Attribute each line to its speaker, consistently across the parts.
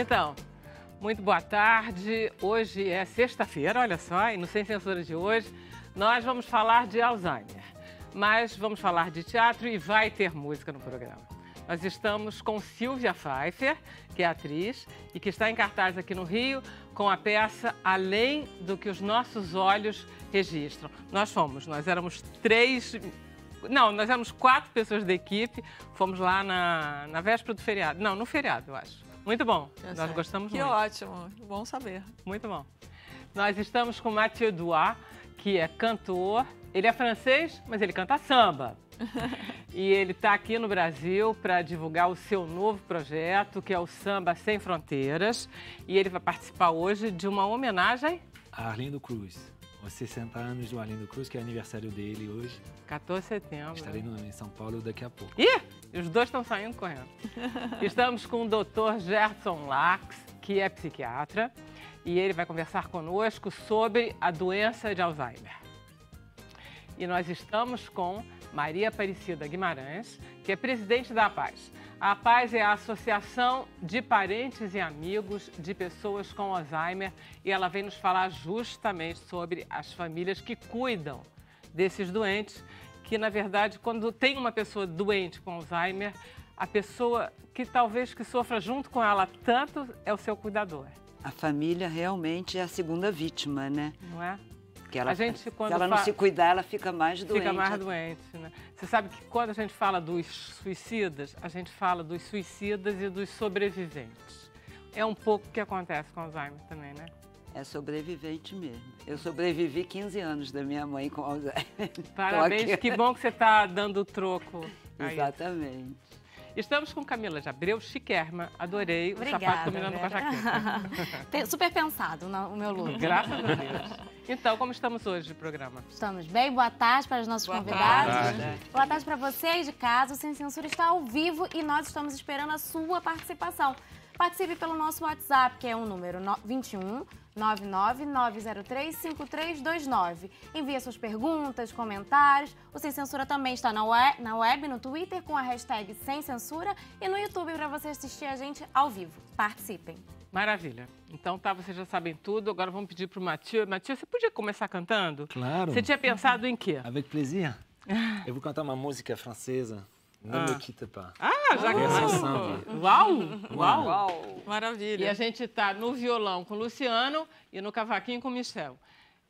Speaker 1: Então, muito boa tarde. Hoje é sexta-feira, olha só, e no Sem Censura de hoje nós vamos falar de Alzheimer. Mas vamos falar de teatro e vai ter música no programa. Nós estamos com Silvia Pfeiffer, que é atriz e que está em cartaz aqui no Rio com a peça Além do que os nossos olhos registram. Nós fomos, nós éramos três não, nós éramos quatro pessoas da equipe, fomos lá na, na véspera do feriado. Não, no feriado, eu acho. Muito bom. Eu tá Nós sei. gostamos que muito. Que ótimo. Bom saber. Muito bom. Nós estamos com Mathieu Duas, que é cantor. Ele é francês, mas ele canta samba. e ele está aqui no Brasil para divulgar o seu novo projeto, que é o Samba Sem Fronteiras. E ele vai participar hoje de uma homenagem
Speaker 2: a Arlindo Cruz os 60 anos do Arlindo Cruz, que é aniversário dele hoje.
Speaker 1: 14 de setembro. Estarei no,
Speaker 2: em São Paulo daqui a pouco. Ih!
Speaker 1: Os dois estão saindo correndo. Estamos com o doutor Gerson Lax, que é psiquiatra, e ele vai conversar conosco sobre a doença de Alzheimer. E nós estamos com Maria Aparecida Guimarães, que é presidente da Paz. A Paz é a Associação de Parentes e Amigos de Pessoas com Alzheimer e ela vem nos falar justamente sobre as famílias que cuidam desses doentes, que na verdade quando tem uma pessoa doente com Alzheimer, a pessoa que talvez que sofra junto com ela tanto é o seu cuidador.
Speaker 3: A família realmente é a segunda vítima, né? Não é? Porque ela, a gente, quando se ela não se cuidar, ela fica mais doente. Fica mais doente, né? Você
Speaker 1: sabe que quando a gente fala dos suicidas, a gente fala dos suicidas e dos sobreviventes. É um pouco o que acontece com
Speaker 3: Alzheimer também, né? É sobrevivente mesmo. Eu sobrevivi 15 anos da minha mãe com Alzheimer. Parabéns, que
Speaker 1: bom que você está dando o troco. Exatamente. Estamos com Camila Abreu, chiquerma. Adorei Obrigada, o sapato combinando com a
Speaker 4: jaqueta. Super pensado no, o meu look. Graças a
Speaker 1: Deus. Então, como estamos hoje de programa?
Speaker 4: Estamos bem. Boa tarde para os nossos Boa convidados. Tarde. Boa tarde para vocês de casa. O Sem Censura está ao vivo e nós estamos esperando a sua participação. Participe pelo nosso WhatsApp, que é o número 21 999035329. Envie suas perguntas, comentários. O Sem Censura também está na web, na web, no Twitter, com a hashtag Sem Censura e no YouTube para você assistir a gente ao vivo.
Speaker 2: Participem.
Speaker 1: Maravilha. Então tá, vocês já sabem tudo. Agora vamos pedir para o Matias. Matias, você
Speaker 2: podia começar cantando? Claro. Você tinha pensado em quê? Avec plaisir. Eu vou cantar uma música francesa não ah. me quitte pá. Ah, já que oh. Uau. Uau!
Speaker 1: Uau! Maravilha. E a gente está no violão com o Luciano e no cavaquinho com o Michel.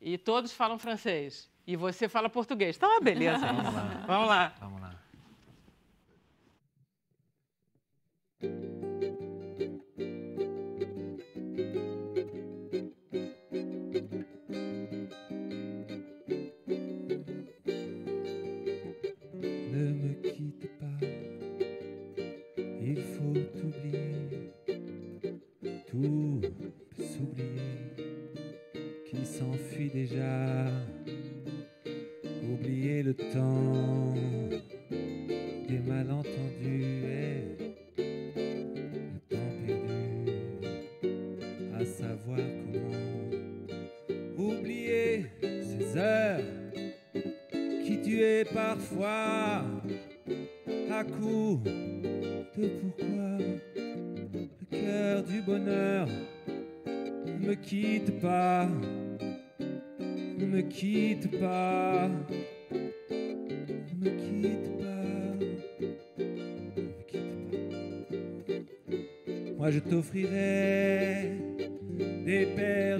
Speaker 1: E todos falam francês. E você fala português. Tá uma beleza. Vamos lá.
Speaker 5: Vamos lá. Vamos lá. qui s'enfuit déjà. Oublier le temps des malentendus et le temps perdu à savoir comment oublier ces heures qui tuaient parfois à coup de pourquoi le cœur du bonheur ne me quitte pas quitte pas, ne me quitte pas, ne me quitte pas. Moi je t'offrirai des perles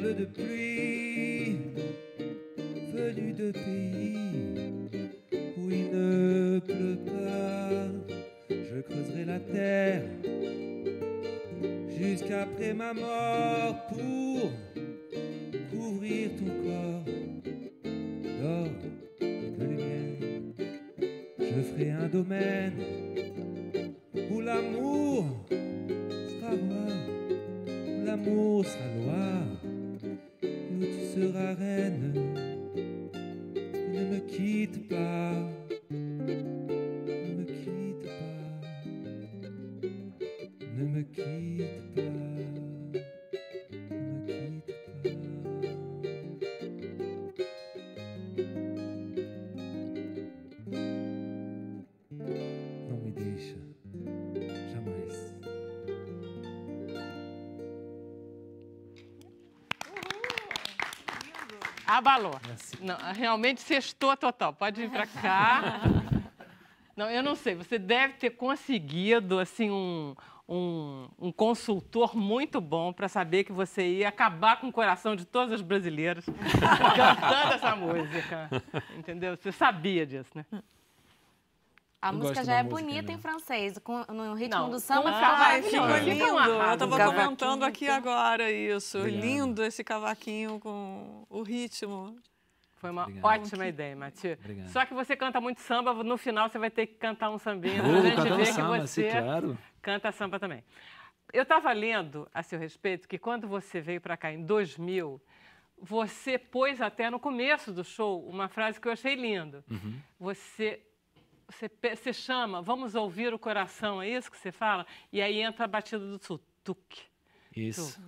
Speaker 1: Não, realmente sextou total. Pode vir para cá. Não, eu não sei. Você deve ter conseguido assim um, um, um consultor muito bom para saber que você ia acabar com o coração de todas as brasileiras cantando essa música. Entendeu? Você sabia disso, né?
Speaker 4: A eu música já é música, bonita né? em francês, com, no ritmo não, do samba cavaquinho. Ficou lindo. Eu
Speaker 6: estava comentando aqui agora isso. Lindo. lindo esse cavaquinho com o
Speaker 1: ritmo. Foi uma Obrigado. ótima que... ideia, Matias. Só que você canta muito samba, no final você vai ter que cantar um sambinho. Vou, a gente um que samba, você sim, claro. canta samba também. Eu estava lendo a seu respeito que quando você veio para cá em 2000, você pôs até no começo do show uma frase que eu achei linda. Uhum. Você, você, chama, vamos ouvir o coração, é isso que você fala? E aí entra a batida do tuk. Isso.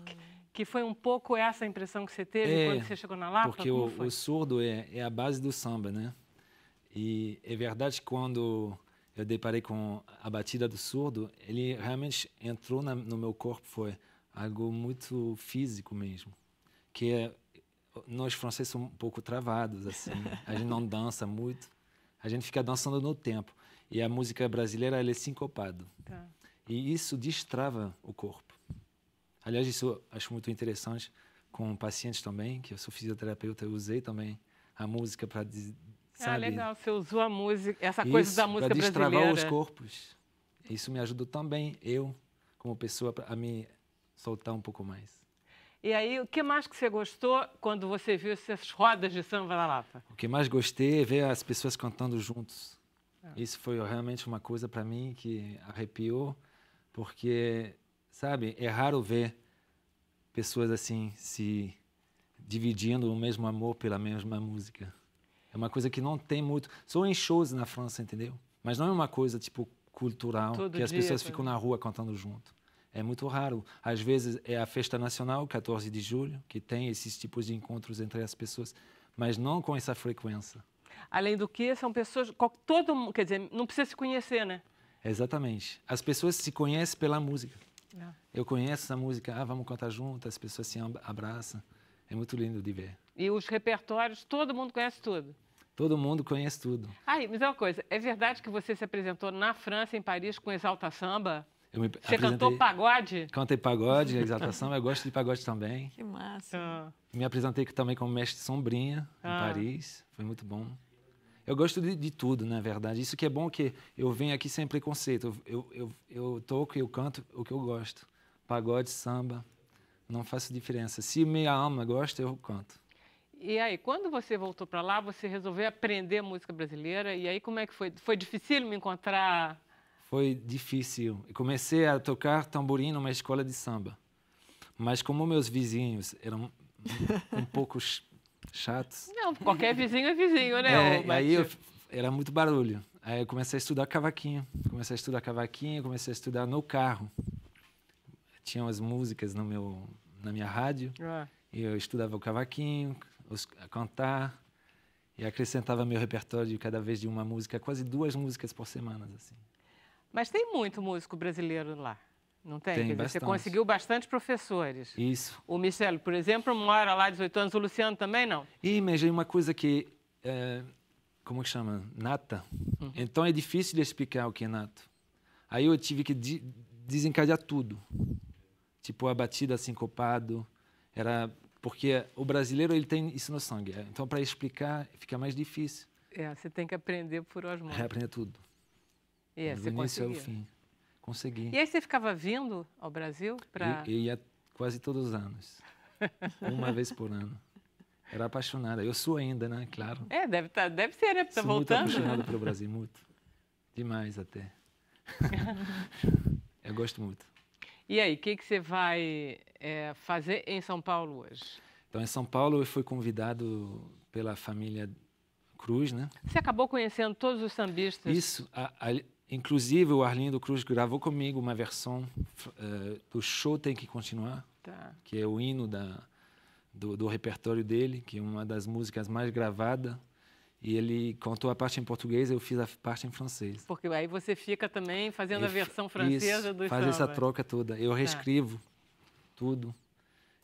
Speaker 1: Que foi um pouco essa impressão que você teve é, quando você chegou na Lapa? Porque o, o,
Speaker 2: surdo é, é, a base do samba, né? E é verdade que quando eu deparei com a batida do surdo, ele realmente entrou na, no meu corpo, foi algo muito físico mesmo. Que é, nós franceses somos um pouco travados, assim. Né? A gente não dança muito, a gente fica dançando no tempo. E a música brasileira, ela é sincopada. Tá. E isso destrava o corpo. Aliás, isso eu acho muito interessante com pacientes também, que eu sou fisioterapeuta, eu usei também a música para ah, legal,
Speaker 1: você usou a música, essa isso, coisa da música brasileira. Para destravar os
Speaker 2: corpos. Isso me ajudou também, eu, como pessoa, a me soltar um pouco mais.
Speaker 1: E aí, o que mais que você gostou quando você viu essas rodas de samba na Lapa?
Speaker 2: O que mais gostei é ver as pessoas cantando juntos. Ah. Isso foi realmente uma coisa para mim que arrepiou, porque sabe? É raro ver pessoas assim se dividindo o mesmo amor pela mesma música. É uma coisa que não tem muito. Só em shows na França, entendeu? Mas não é uma coisa tipo cultural todo que dia, as pessoas ficam na rua cantando junto. É muito raro. Às vezes é a festa nacional, 14 de julho, que tem esses tipos de encontros entre as pessoas, mas não com essa frequência.
Speaker 1: Além do que, são pessoas. Todo, quer dizer, não precisa se conhecer, né?
Speaker 2: Exatamente. As pessoas se conhecem pela música. É. Eu conheço essa música, ah, vamos cantar junto, as pessoas se abraçam. É muito lindo de ver.
Speaker 1: E os repertórios, todo mundo conhece tudo?
Speaker 2: Todo mundo conhece tudo.
Speaker 1: Ah, mas é uma coisa, é verdade que você se apresentou na França, em Paris, com Exalta Samba?
Speaker 2: você apresentei... cantou
Speaker 1: pagode?
Speaker 2: Cantei pagode, Exalta Samba, eu gosto de pagode também. Que
Speaker 6: massa. Ah.
Speaker 2: Me apresentei também como mestre Sombrinha, em ah. Paris, foi muito bom. Eu gosto de, de tudo, na verdade. Isso que é bom que eu venho aqui sem preconceito. Eu, eu, eu, eu toco e eu canto o que eu gosto. Pagode, samba, não faço diferença. Se minha alma gosta, eu canto.
Speaker 1: E aí, quando você voltou para lá, você resolveu aprender música brasileira. E aí, como é que foi? Foi difícil me encontrar?
Speaker 2: Foi difícil. Eu comecei a tocar tamborim numa escola de samba. Mas como meus vizinhos eram um pouco chatos.
Speaker 1: Não, qualquer vizinho é vizinho, né? É, aí eu,
Speaker 2: era muito barulho. Aí eu comecei a estudar cavaquinho. Comecei a estudar cavaquinho, comecei a estudar no carro. Tinha umas músicas no meu, na minha rádio. Ah. E eu estudava o cavaquinho, os, a cantar. E acrescentava meu repertório cada vez de uma música, quase duas músicas por semana. Assim.
Speaker 1: Mas tem muito músico brasileiro lá. Não tem? tem dizer, você conseguiu bastante professores. Isso. O Michel, por exemplo, mora lá 18 anos, o Luciano também não?
Speaker 2: E, mas é uma coisa que. Eh, é, como que chama? Nata. Uhum. Então é difícil de explicar o que é nato. Aí eu tive que de, desencadear tudo. Tipo, a batida sincopado. Assim, Era. Porque o brasileiro ele tem isso no sangue. É, então, para explicar, fica mais difícil.
Speaker 1: É, você tem que aprender por osmose. É,
Speaker 2: aprender tudo. É, do você início conseguiu. ao fim consegui. E
Speaker 1: aí você ficava vindo ao Brasil? Pra... Eu,
Speaker 2: eu ia quase todos os anos, uma vez por ano. Era apaixonada. Eu sou ainda, né? Claro.
Speaker 1: É, deve, tá, deve ser, né? Tá sou voltando. muito né? apaixonado pelo
Speaker 2: Brasil, muito. Demais até. eu gosto muito.
Speaker 1: E aí, o que, que você vai é, fazer em São Paulo hoje?
Speaker 2: Então, em São Paulo, eu fui convidado pela família Cruz, né?
Speaker 1: Você acabou conhecendo todos os sambistas? Isso.
Speaker 2: A, a, Inclusive, o Arlindo Cruz gravou comigo uma versão uh, do show Tem Que Continuar, tá. que é o hino da, do, do, repertório dele, que é uma das músicas mais gravadas. E ele cantou a parte em português, eu fiz a parte em francês.
Speaker 1: Porque aí você fica também fazendo a versão francesa isso, do faz samba. essa troca toda. Eu tá. reescrevo
Speaker 2: tá. tudo.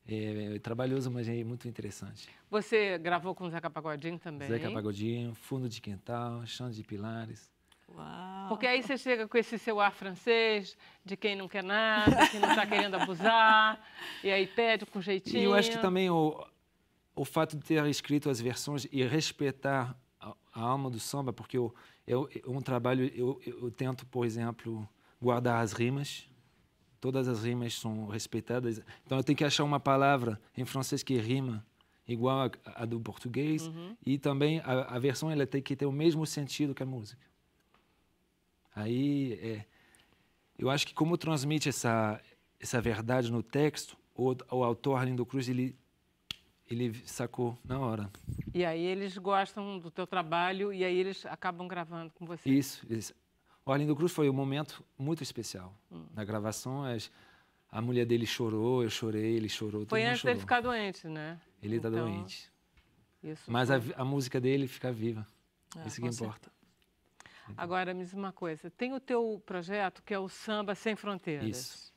Speaker 2: É, é, trabalhoso, mas é muito interessante.
Speaker 1: Você gravou com o Zeca Pagodinho também? Zeca
Speaker 2: Pagodinho, Fundo de Quintal, Chão de Pilares. Uau.
Speaker 1: Porque aí você chega com esse seu ar francês, de quem não quer nada, que não está querendo abusar, e aí pede com jeitinho. E eu acho que também
Speaker 2: o, o fato de ter escrito as versões e respeitar a, a alma do samba, porque eu, eu, um trabalho, eu, eu tento, por exemplo, guardar as rimas, todas as rimas são respeitadas. Então eu tenho que achar uma palavra em francês que rima igual a, a do português uhum. e também a, a versão ela tem que ter o mesmo sentido que a música. Aí, é, eu acho que como transmite essa, essa verdade no texto, o, o autor Arlindo Cruz, ele ele sacou na hora.
Speaker 1: E aí eles gostam do teu trabalho e aí eles acabam gravando com você. Isso,
Speaker 2: isso. O Arlindo Cruz foi um momento muito especial. Hum. Na gravação, as, a mulher dele chorou, eu chorei, ele chorou. Foi antes dele ficar doente, né? Ele está então, doente. Mas a, a, música dele fica viva. É, isso que importa. Certeza.
Speaker 1: Agora, me diz uma coisa, tem o teu projeto que é o Samba Sem Fronteiras. Isso.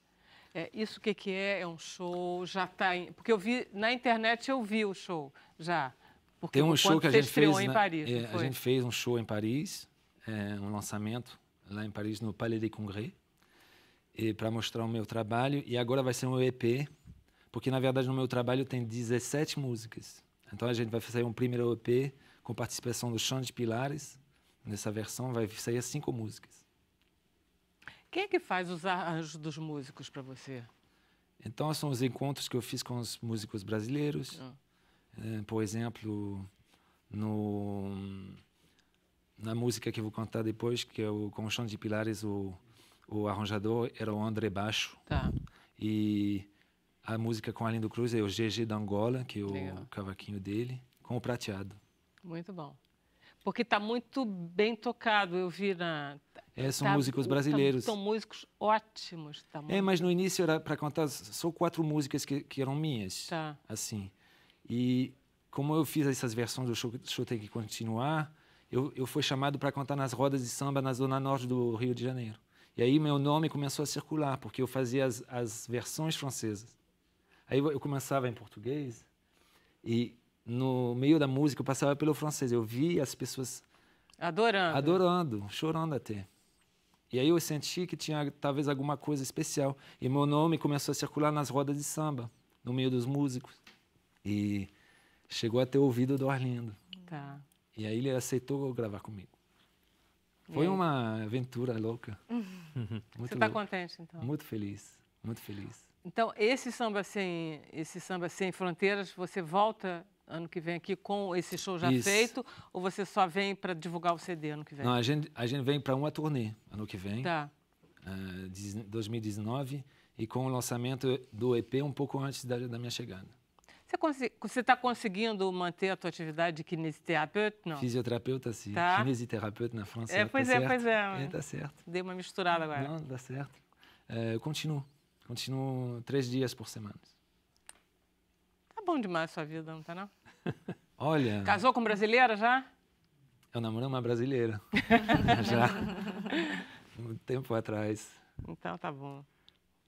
Speaker 1: É, isso o que, que é? É um show, já está... Em... Porque eu vi, na internet eu vi o show, já.
Speaker 2: Porque tem um show que a gente fez... em Paris, é, A gente fez um show em Paris, é, um lançamento lá em Paris, no Palais des Congrès, para mostrar o meu trabalho. E agora vai ser um EP, porque na verdade no meu trabalho tem 17 músicas. Então a gente vai fazer um primeiro EP com participação do Chão de Pilares, Nessa versão vai sair as cinco músicas.
Speaker 1: Quem é que faz os arranjos dos músicos para você?
Speaker 2: Então, são os encontros que eu fiz com os músicos brasileiros. Ah. É, por exemplo, no, na música que eu vou contar depois, que é o Com o Chão de Pilares, o, o arranjador era o André Baixo. Tá. E a música com Alindo Cruz é o GG da Angola, que é o Legal. cavaquinho dele, com o prateado.
Speaker 1: Muito bom. Porque está muito bem tocado, eu vi na...
Speaker 2: É, são tá, músicos tá brasileiros. São,
Speaker 1: músicos ótimos. Tá é, mas no
Speaker 2: início era para contar só quatro músicas que, que eram minhas. Tá. Assim. E como eu fiz essas versões do show, show Tem Que Continuar, eu, eu fui chamado para contar nas rodas de samba na zona norte do Rio de Janeiro. E aí meu nome começou a circular, porque eu fazia as, as versões francesas. Aí eu começava em português e no meio da música, eu passava pelo francês, eu vi as pessoas adorando, adorando, chorando até. E aí eu senti que tinha talvez alguma coisa especial e meu nome começou a circular nas rodas de samba, no meio dos músicos. E chegou até o ouvido do arlindo Tá. E aí ele aceitou gravar comigo. Foi uma aventura louca. Você está contente então? Muito feliz, muito feliz.
Speaker 1: Então esse samba sem esse samba sem fronteiras, você volta ano que vem aqui com esse show já Isso. feito? Ou você só vem para divulgar o CD ano que vem? Não, a gente,
Speaker 2: a gente vem para uma turnê ano que vem, tá. uh, eh, 2019, e com o lançamento do EP um pouco antes da, da minha chegada.
Speaker 1: Você está conseguindo manter a tua atividade de kinesiterapeuta? Não. Fisioterapeuta, sim. Tá. Kinesiterapeuta na França. É, tá pois tá é, certo. pois é. é. Tá certo. Dei uma misturada agora. Não, dá certo.
Speaker 2: É, eu continuo. Continuo três dias por semana.
Speaker 1: Tá bom demais a sua vida, não tá não?
Speaker 2: Olha. Casou
Speaker 1: com brasileira já?
Speaker 2: Eu namorei uma brasileira. já. Muito tempo atrás.
Speaker 1: Então tá bom.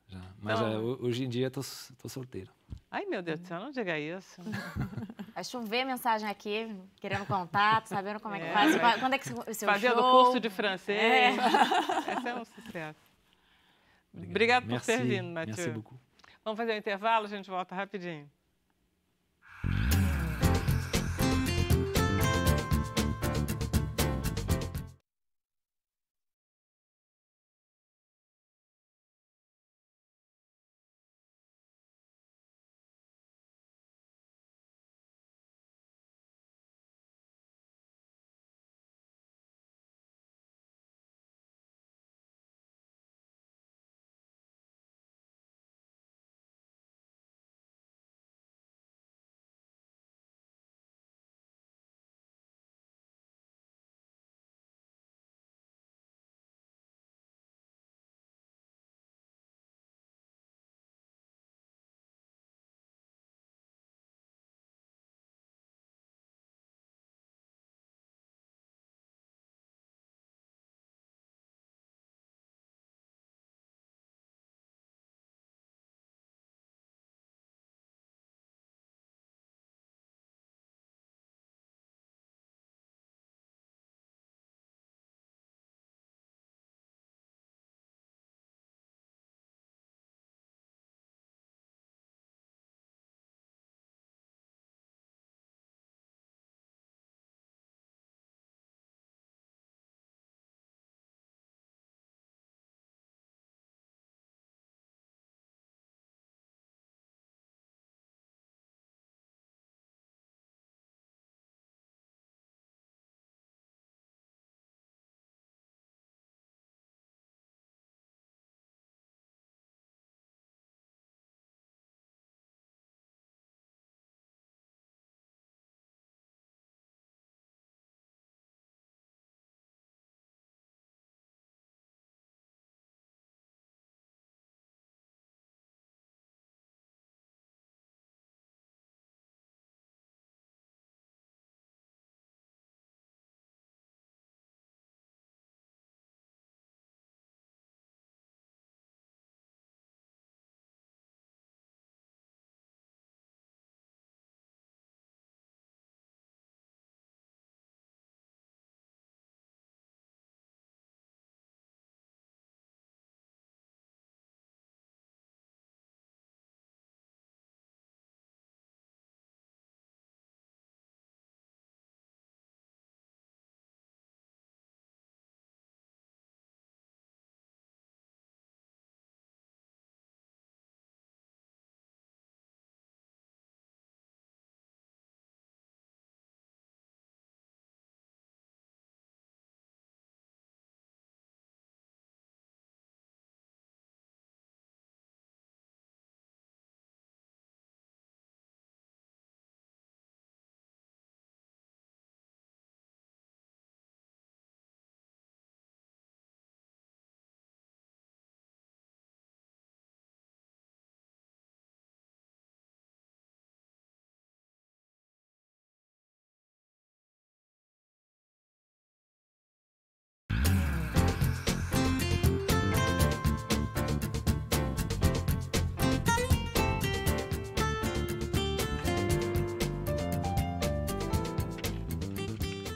Speaker 2: Já. Mas então... É, hoje em dia tô, tô solteiro.
Speaker 1: Ai, meu Deus do céu, não diga isso. Vai chover mensagem
Speaker 4: aqui, querendo contato, sabendo como é, que é, faz. Vai... Quando é que o seu Fazendo show? curso de francês. É.
Speaker 7: Esse é um
Speaker 1: sucesso. Obrigado, Obrigado por ter vindo, Matheus. Vamos fazer um intervalo, a gente volta rapidinho.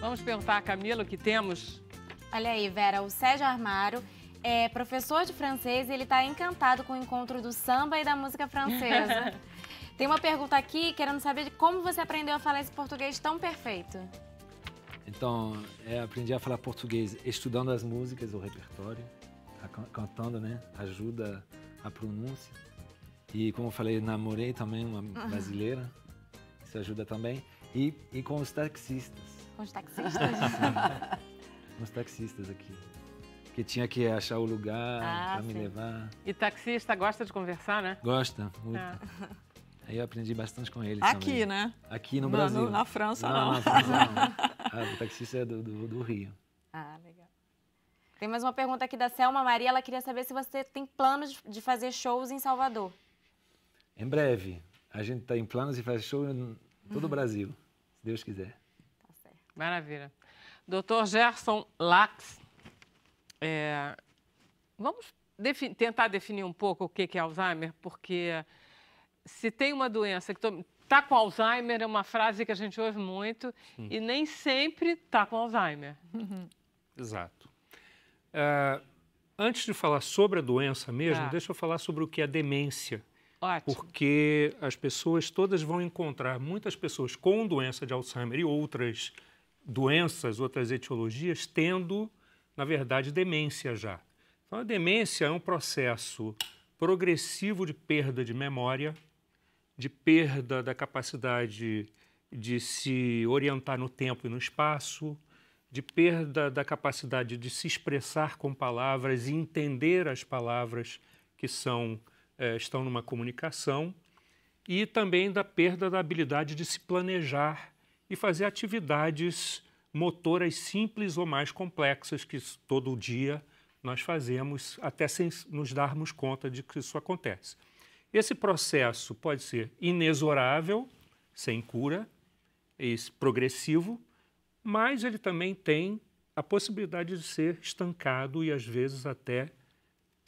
Speaker 1: Vamos perguntar a Camila o que temos?
Speaker 4: Olha aí, Vera, o Sérgio Armário é professor de francês e ele está encantado com o encontro do samba e da música francesa. Tem uma pergunta aqui querendo saber de como você aprendeu a falar esse português tão perfeito.
Speaker 2: Então, eu é, aprendi a falar português estudando as músicas, o repertório, cantando, né? Ajuda a pronúncia. E como eu falei, namorei também uma brasileira, isso ajuda também. E, e com os taxistas com os taxistas? com os taxistas aqui. Porque tinha que achar o lugar ah, para me levar.
Speaker 1: E taxista gosta de conversar, né?
Speaker 2: Gosta, muito. Ah. Aí eu aprendi bastante com eles. Aqui, também. né? Aqui no, Brasil. No, na França, não. não. Na França, não. Ah, o taxista é do, do, do Rio.
Speaker 4: Ah, legal. Tem mais uma pergunta aqui da Selma Maria. Ela queria saber se você tem planos de fazer shows em Salvador.
Speaker 2: Em breve. A gente está em planos de fazer show em todo uhum. o Brasil, se Deus quiser.
Speaker 1: Maravilha. Doutor Gerson Lax, é, vamos defi tentar definir um pouco o que é Alzheimer, porque se tem uma doença que está com Alzheimer, é uma frase que a gente ouve muito, hum. e nem sempre está com Alzheimer. Uhum.
Speaker 7: Exato. É, antes de falar sobre a doença mesmo, tá. deixa eu falar sobre o que é demência. Ótimo. Porque as pessoas todas vão encontrar muitas pessoas com doença de Alzheimer e outras doenças, outras etiologias, tendo, na verdade, demência já. Então, a demência é um processo progressivo de perda de memória, de perda da capacidade de se orientar no tempo e no espaço, de perda da capacidade de se expressar com palavras e entender as palavras que são, eh, estão numa comunicação, e também da perda da habilidade de se planejar e fazer atividades motoras simples ou mais complexas que todo dia nós fazemos até sem nos darmos conta de que isso acontece. Esse processo pode ser inexorável, sem cura, progressivo, mas ele também tem a possibilidade de ser estancado e às vezes até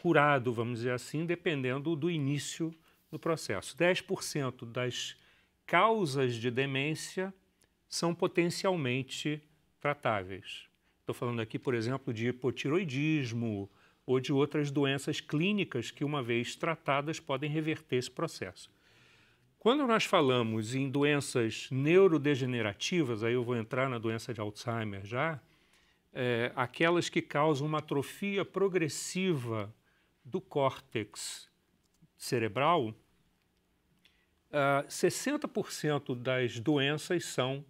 Speaker 7: curado, vamos dizer assim, dependendo do início do processo. 10% das causas de demência são potencialmente tratáveis. Estou falando aqui, por exemplo, de hipotiroidismo ou de outras doenças clínicas que, uma vez tratadas, podem reverter esse processo. Quando nós falamos em doenças neurodegenerativas, aí eu vou entrar na doença de Alzheimer já, é, aquelas que causam uma atrofia progressiva do córtex cerebral, uh, ah, 60% das doenças são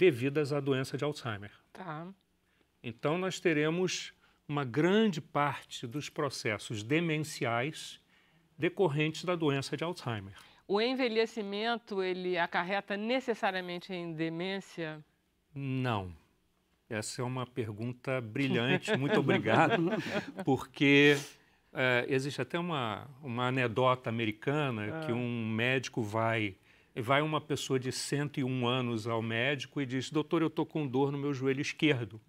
Speaker 7: devidas à doença de Alzheimer. Tá. Então, nós teremos uma grande parte dos processos demenciais decorrentes da doença de Alzheimer.
Speaker 1: O envelhecimento, ele acarreta necessariamente em demência?
Speaker 7: Não. Essa é uma pergunta brilhante, muito obrigado, porque é, existe até uma, uma anedota americana que ah. um médico vai vai uma pessoa de 101 anos ao médico e diz: Doutor, eu estou com dor no meu joelho esquerdo.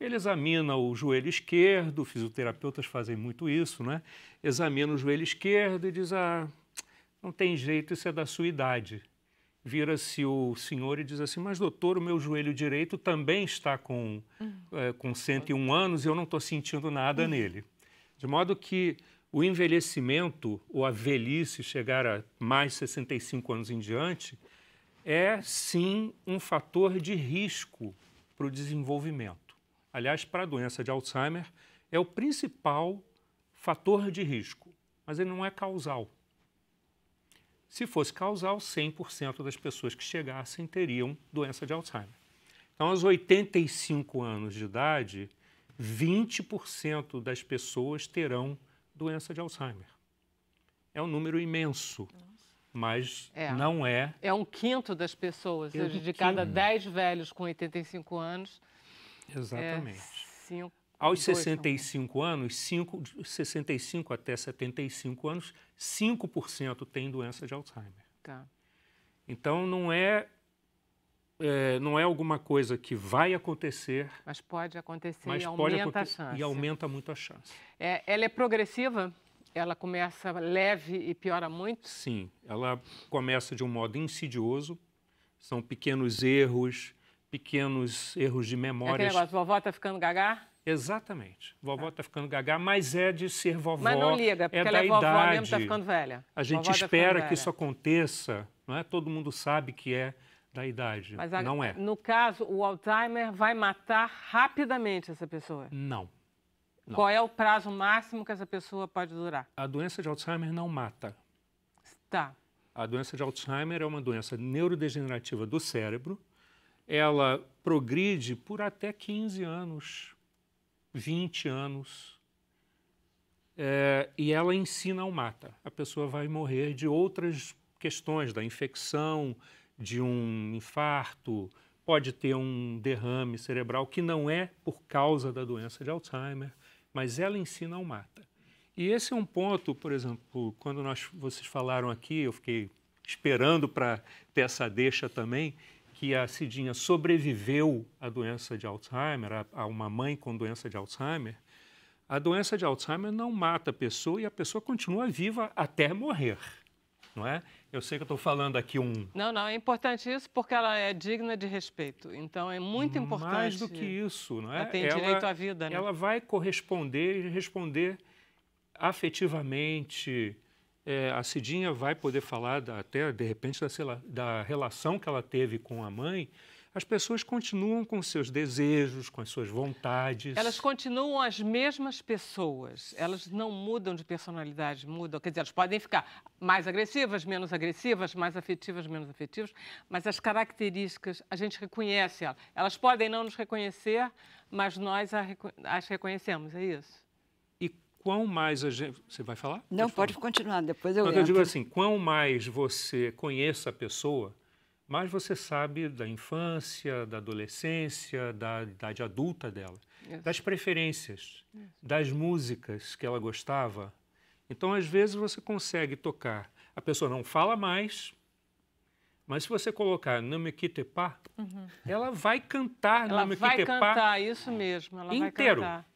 Speaker 7: Ele examina o joelho esquerdo, fisioterapeutas fazem muito isso, né? Examina o joelho esquerdo e diz: Ah, não tem jeito, isso é da sua idade. Vira-se o senhor e diz assim: Mas, doutor, o meu joelho direito também está com, uhum. é, com 101 anos e eu não estou sentindo nada uhum. nele. De modo que o envelhecimento ou a velhice chegar a mais 65 anos em diante é sim um fator de risco para o desenvolvimento. Aliás, para a doença de Alzheimer é o principal fator de risco, mas ele não é causal. Se fosse causal, 100% das pessoas que chegassem teriam doença de Alzheimer. Então, aos 85 anos de idade, 20% das pessoas terão doença de Alzheimer. É um número imenso, Nossa. mas é. não é.
Speaker 1: É um quinto das pessoas. É um de quinto. cada 10 velhos com 85 anos. É, Exatamente. É cinco, Aos
Speaker 7: 65 também. anos, de 65 até 75 anos, 5% tem doença de Alzheimer. Tá. Então não é é, não é alguma coisa que vai acontecer.
Speaker 1: Mas pode acontecer mas e aumenta acontecer, a chance. E aumenta
Speaker 7: muito a chance.
Speaker 1: É, ela é progressiva? Ela começa leve e piora muito?
Speaker 7: Sim, ela começa de um modo insidioso. São pequenos erros, pequenos erros de memória. É aquele negócio,
Speaker 1: vovó está ficando gagá?
Speaker 7: Exatamente. Vovó está tá ficando gagá, mas é de ser vovó. Mas não liga, é porque é ela é vovó tá idade. mesmo, está ficando velha. A gente vovó tá espera tá que velha. isso aconteça, não é? Todo mundo sabe que é da idade. Mas a, não é.
Speaker 1: No caso, o Alzheimer vai matar rapidamente essa pessoa?
Speaker 7: Não. não. Qual
Speaker 1: é o prazo máximo que essa pessoa pode durar? A doença de Alzheimer não mata. Tá.
Speaker 7: A doença de Alzheimer é uma doença neurodegenerativa do cérebro. Ela progride por até 15 anos, 20 anos. É, e ela ensina ao mata. A pessoa vai morrer de outras questões, da infecção, de um infarto, pode ter um derrame cerebral que não é por causa da doença de Alzheimer, mas ela em si não mata. E esse é um ponto, por exemplo, quando nós, vocês falaram aqui, eu fiquei esperando para ter essa deixa também, que a Cidinha sobreviveu à doença de Alzheimer, a, a uma mãe com doença de Alzheimer. A doença de Alzheimer não mata a pessoa e a pessoa continua viva até morrer não é? Eu sei que eu estou falando aqui um.
Speaker 1: Não, não, é importante isso porque ela é digna de respeito. Então é muito importante. Mais do que isso, não é? Ela tem ela, direito à vida, né?
Speaker 7: Ela vai corresponder e responder afetivamente. É, a Cidinha vai poder falar da, até, de repente, da, lá, da relação que ela teve com a mãe as pessoas continuam com seus desejos, com as suas vontades. Elas
Speaker 1: continuam as mesmas pessoas. Elas não mudam de personalidade, mudam. Quer dizer, elas podem ficar mais agressivas, menos agressivas, mais afetivas, menos afetivas, mas as características, a gente reconhece elas. Elas podem não nos reconhecer, mas nós as reconhecemos, é isso?
Speaker 7: E quão mais a gente. Você vai falar? Não,
Speaker 3: pode, pode falar. continuar, depois eu. Então eu digo assim:
Speaker 7: quão mais você conheça a pessoa mas você sabe da infância, da adolescência, da idade adulta dela, Isso. das preferências, Isso. das músicas que ela gostava. Então, às vezes, você consegue tocar. A pessoa não fala mais, mas se você colocar Namequitepá, uhum. ela vai cantar ela Namequitepá. Ela vai cantar,
Speaker 3: isso mesmo, ela inteiro. vai cantar.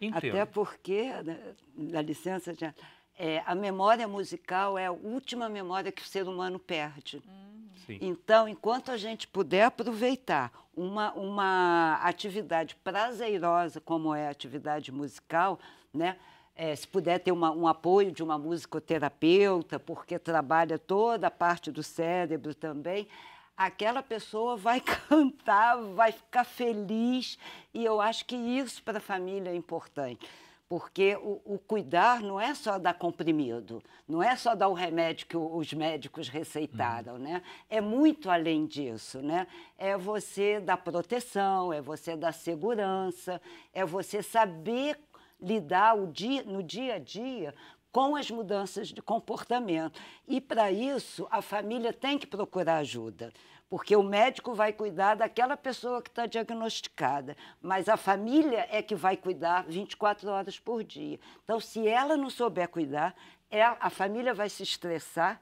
Speaker 3: Inteiro. Até porque, né, dá licença, já, é, a memória musical é a última memória que o ser humano perde. Hum. Sim. Então, enquanto a gente puder aproveitar uma, uma atividade prazerosa, como é a atividade musical, né? É, se puder ter uma, um apoio de uma musicoterapeuta, porque trabalha toda a parte do cérebro também, aquela pessoa vai cantar, vai ficar feliz, e eu acho que isso para a família é importante porque o, o, cuidar não é só dar comprimido, não é só dar o remédio que os médicos receitaram, uhum. né? É muito além disso, né? É você dar proteção, é você dar segurança, é você saber lidar o dia, no dia a dia com as mudanças de comportamento. E para isso, a família tem que procurar ajuda porque o médico vai cuidar daquela pessoa que está diagnosticada, mas a família é que vai cuidar 24 horas por dia. Então, se ela não souber cuidar, é, a família vai se estressar,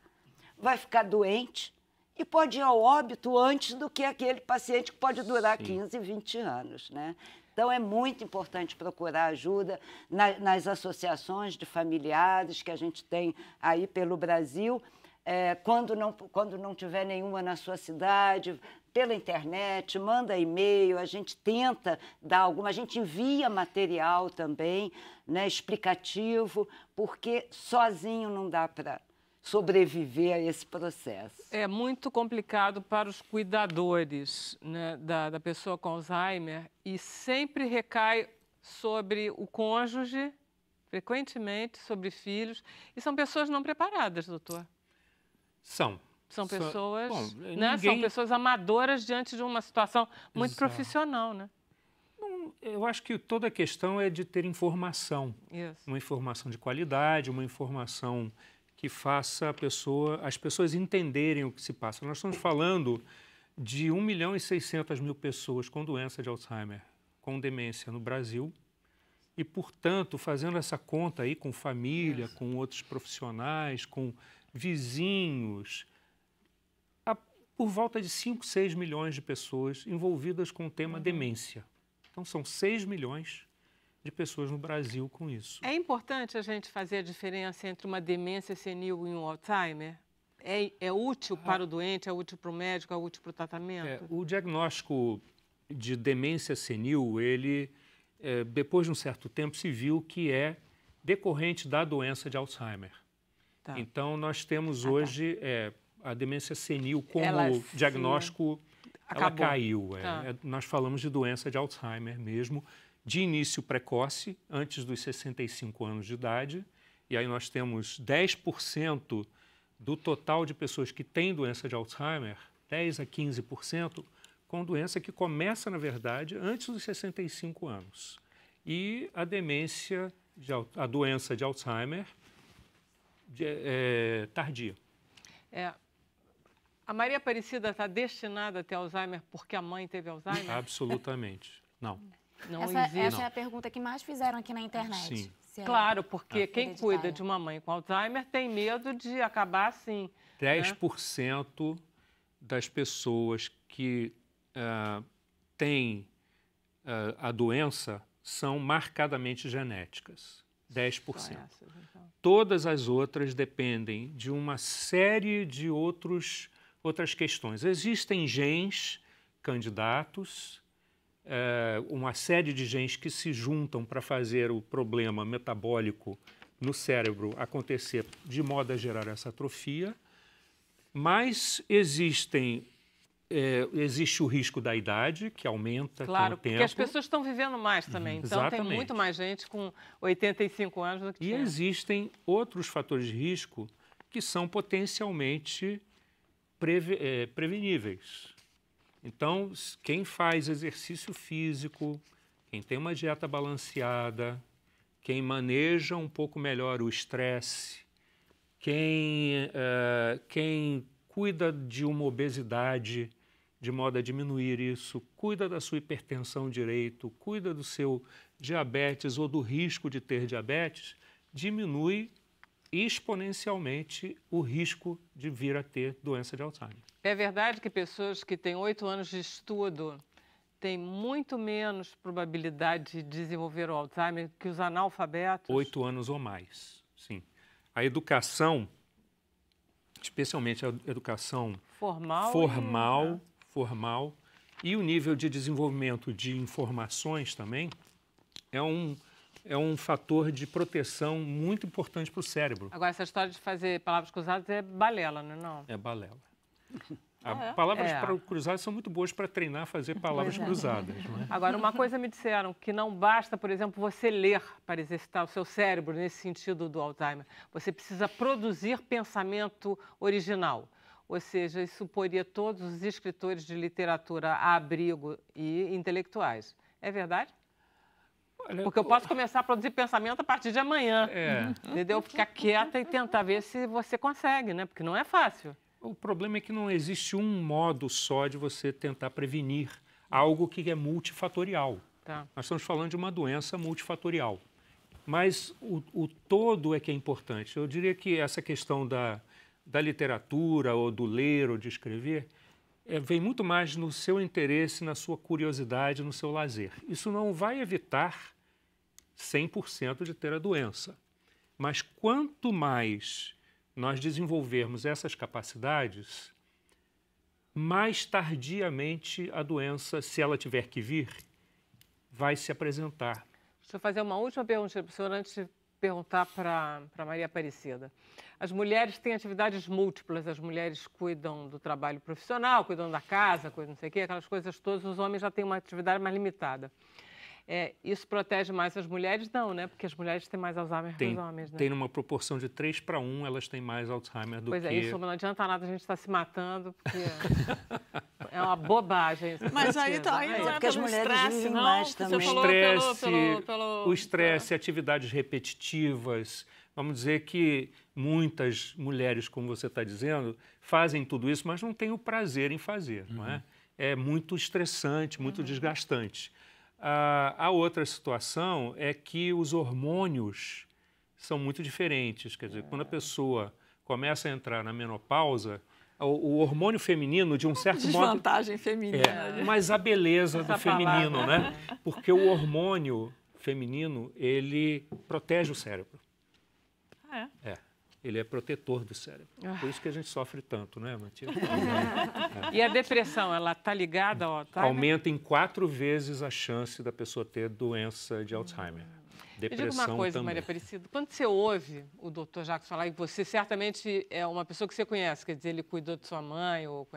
Speaker 3: vai ficar doente e pode ir ao óbito antes do que aquele paciente que pode durar Sim. 15, 20 anos, né? Então, é muito importante procurar ajuda nas associações de familiares que a gente tem aí pelo Brasil é, quando, não, quando não tiver nenhuma na sua cidade, pela internet, manda e-mail, a gente tenta dar alguma, a gente envia material também, né, explicativo, porque sozinho não dá para sobreviver a esse processo.
Speaker 1: É muito complicado para os cuidadores né, da, da pessoa com Alzheimer e sempre recai sobre o cônjuge, frequentemente sobre filhos, e são pessoas não preparadas, doutor.
Speaker 7: São. São pessoas, Bom, né? Ninguém... São pessoas
Speaker 1: amadoras diante de uma situação muito Exato.
Speaker 7: profissional, né? eu acho que toda a questão é de ter informação, Isso. uma informação de qualidade, uma informação que faça pessoa, as pessoas entenderem o que se passa. Nós estamos falando de 1 milhão e 600 mil pessoas com doença de Alzheimer, com demência no Brasil, e, portanto, fazendo essa conta aí com família, Isso. com outros profissionais, com vizinhos, há por volta de 5, 6 milhões de pessoas envolvidas com o tema demência. Então, são 6 milhões de pessoas no Brasil com isso.
Speaker 1: É importante a gente fazer a diferença entre uma demência senil e um Alzheimer?
Speaker 7: É, é útil para o doente, é útil para o médico, é útil para o tratamento? É, o diagnóstico de demência senil, ele, é, depois de um certo tempo, se viu que é decorrente da doença de Alzheimer. Tá. Então, nós temos ah, tá. hoje tá. é, a demência senil como ela, diagnóstico, sim, ela caiu. É. Tá. É, nós falamos de doença de Alzheimer mesmo, de início precoce, antes dos 65 anos de idade. E aí nós temos 10% do total de pessoas que têm doença de Alzheimer, 10 a 15%, com doença que começa, na verdade, antes dos 65 anos. E a demência, de, a doença de Alzheimer, de, é, tardia.
Speaker 1: É, a Maria Aparecida está destinada a ter Alzheimer porque a mãe
Speaker 7: teve Alzheimer? Absolutamente. Não. Não essa, é, existe. Essa é não. é
Speaker 4: a pergunta que mais fizeram aqui na internet.
Speaker 1: Sim. Claro, porque é quem cuida de uma mãe com Alzheimer tem medo de acabar assim.
Speaker 7: 10% né? das pessoas que uh, têm uh, a doença são marcadamente genéticas. 10%. Então. Todas as outras dependem de uma série de outros, outras questões. Existem genes candidatos, é, uma série de genes que se juntam para fazer o problema metabólico no cérebro acontecer de modo a gerar essa atrofia, mas existem é, existe o risco da idade, que aumenta claro, com o tempo. Claro, porque as pessoas
Speaker 1: estão vivendo mais também. Uhum. então, exatamente. tem muito mais gente com
Speaker 7: 85 anos do que E existem outros fatores de risco que são potencialmente preve, é, preveníveis. Então, quem faz exercício físico, quem tem uma dieta balanceada, quem maneja um pouco melhor o estresse, quem, uh, quem cuida de uma obesidade de modo a diminuir isso, cuida da sua hipertensão direito, cuida do seu diabetes ou do risco de ter diabetes, diminui exponencialmente o risco de vir a ter doença de Alzheimer.
Speaker 1: É verdade que pessoas que têm oito anos de estudo têm muito menos probabilidade de desenvolver o Alzheimer que os
Speaker 7: analfabetos? Oito anos ou mais, sim. A educação, especialmente a educação formal, formal e formal e o nível de desenvolvimento de informações também é um, é um fator de proteção muito importante para o cérebro.
Speaker 1: Agora, essa história de fazer palavras cruzadas é balela, não é? Não?
Speaker 7: É balela. Ah, é? Palavras é. cruzadas são muito boas para treinar a fazer palavras é. cruzadas. Né?
Speaker 1: Agora, uma coisa me disseram, que não basta, por exemplo, você ler para exercitar o seu cérebro nesse sentido do Alzheimer. Você precisa produzir pensamento original ou seja, isso poria todos os escritores de literatura a abrigo e intelectuais. É verdade? Olha, Porque eu posso começar a produzir pensamento a partir de amanhã. É. Uhum. Entendeu? Ficar quieta e tentar ver se você consegue, né? Porque não é fácil.
Speaker 7: O problema é que não existe um modo só de você tentar prevenir algo que é multifatorial. Tá. Nós estamos falando de uma doença multifatorial. Mas o, o todo é que é importante. Eu diria que essa questão da, da literatura ou do ler ou de escrever é, vem muito mais no seu interesse, na sua curiosidade, no seu lazer. Isso não vai evitar 100% de ter a doença. Mas quanto mais nós desenvolvermos essas capacidades, mais tardiamente a doença, se ela tiver que vir, vai se apresentar.
Speaker 1: Deixa eu fazer uma última pergunta para o senhor antes de perguntar para a Maria Aparecida. As mulheres têm atividades múltiplas, as mulheres cuidam do trabalho profissional, cuidam da casa, cuidam não sei o quê, aquelas coisas todas, os homens já têm uma atividade mais limitada. É, isso protege mais as mulheres? Não, né? Porque as mulheres têm mais Alzheimer tem, que os homens, né? Tem
Speaker 7: numa proporção de 3 para 1, elas têm mais Alzheimer do pois é, que... Pois é, isso
Speaker 1: não adianta nada, a gente está se matando, porque... É uma bobagem. Mas aí,
Speaker 6: tá, aí não é, porque as mulheres estresse, vivem não, mais também. estresse, pelo, pelo, pelo,
Speaker 7: o estresse, atividades repetitivas. Vamos dizer que muitas mulheres, como você está dizendo, fazem tudo isso, mas não têm o prazer em fazer, uhum. não é? Uhum. É muito estressante, muito uhum. desgastante. Ah, a outra situação é que os hormônios são muito diferentes. Quer dizer, é. quando a é. pessoa começa a entrar na menopausa, o, hormônio feminino, de um certo Desvantagem modo. Desvantagem
Speaker 6: é, feminina. É, mas a beleza do feminino, né?
Speaker 7: Porque o hormônio feminino, ele protege o cérebro. Ah, é? É. Ele é protetor do cérebro. Ah. Por isso que a gente sofre tanto, né, Matilde? É.
Speaker 1: E a depressão, ela tá ligada ao Alzheimer? Aumenta
Speaker 7: em quatro vezes a chance da pessoa ter doença de Alzheimer. Depressão Eu digo uma coisa, também. Maria
Speaker 1: Aparecida. Quando você ouve o doutor Jacques falar, e você certamente é uma pessoa que você conhece, quer dizer, ele cuidou de sua mãe ou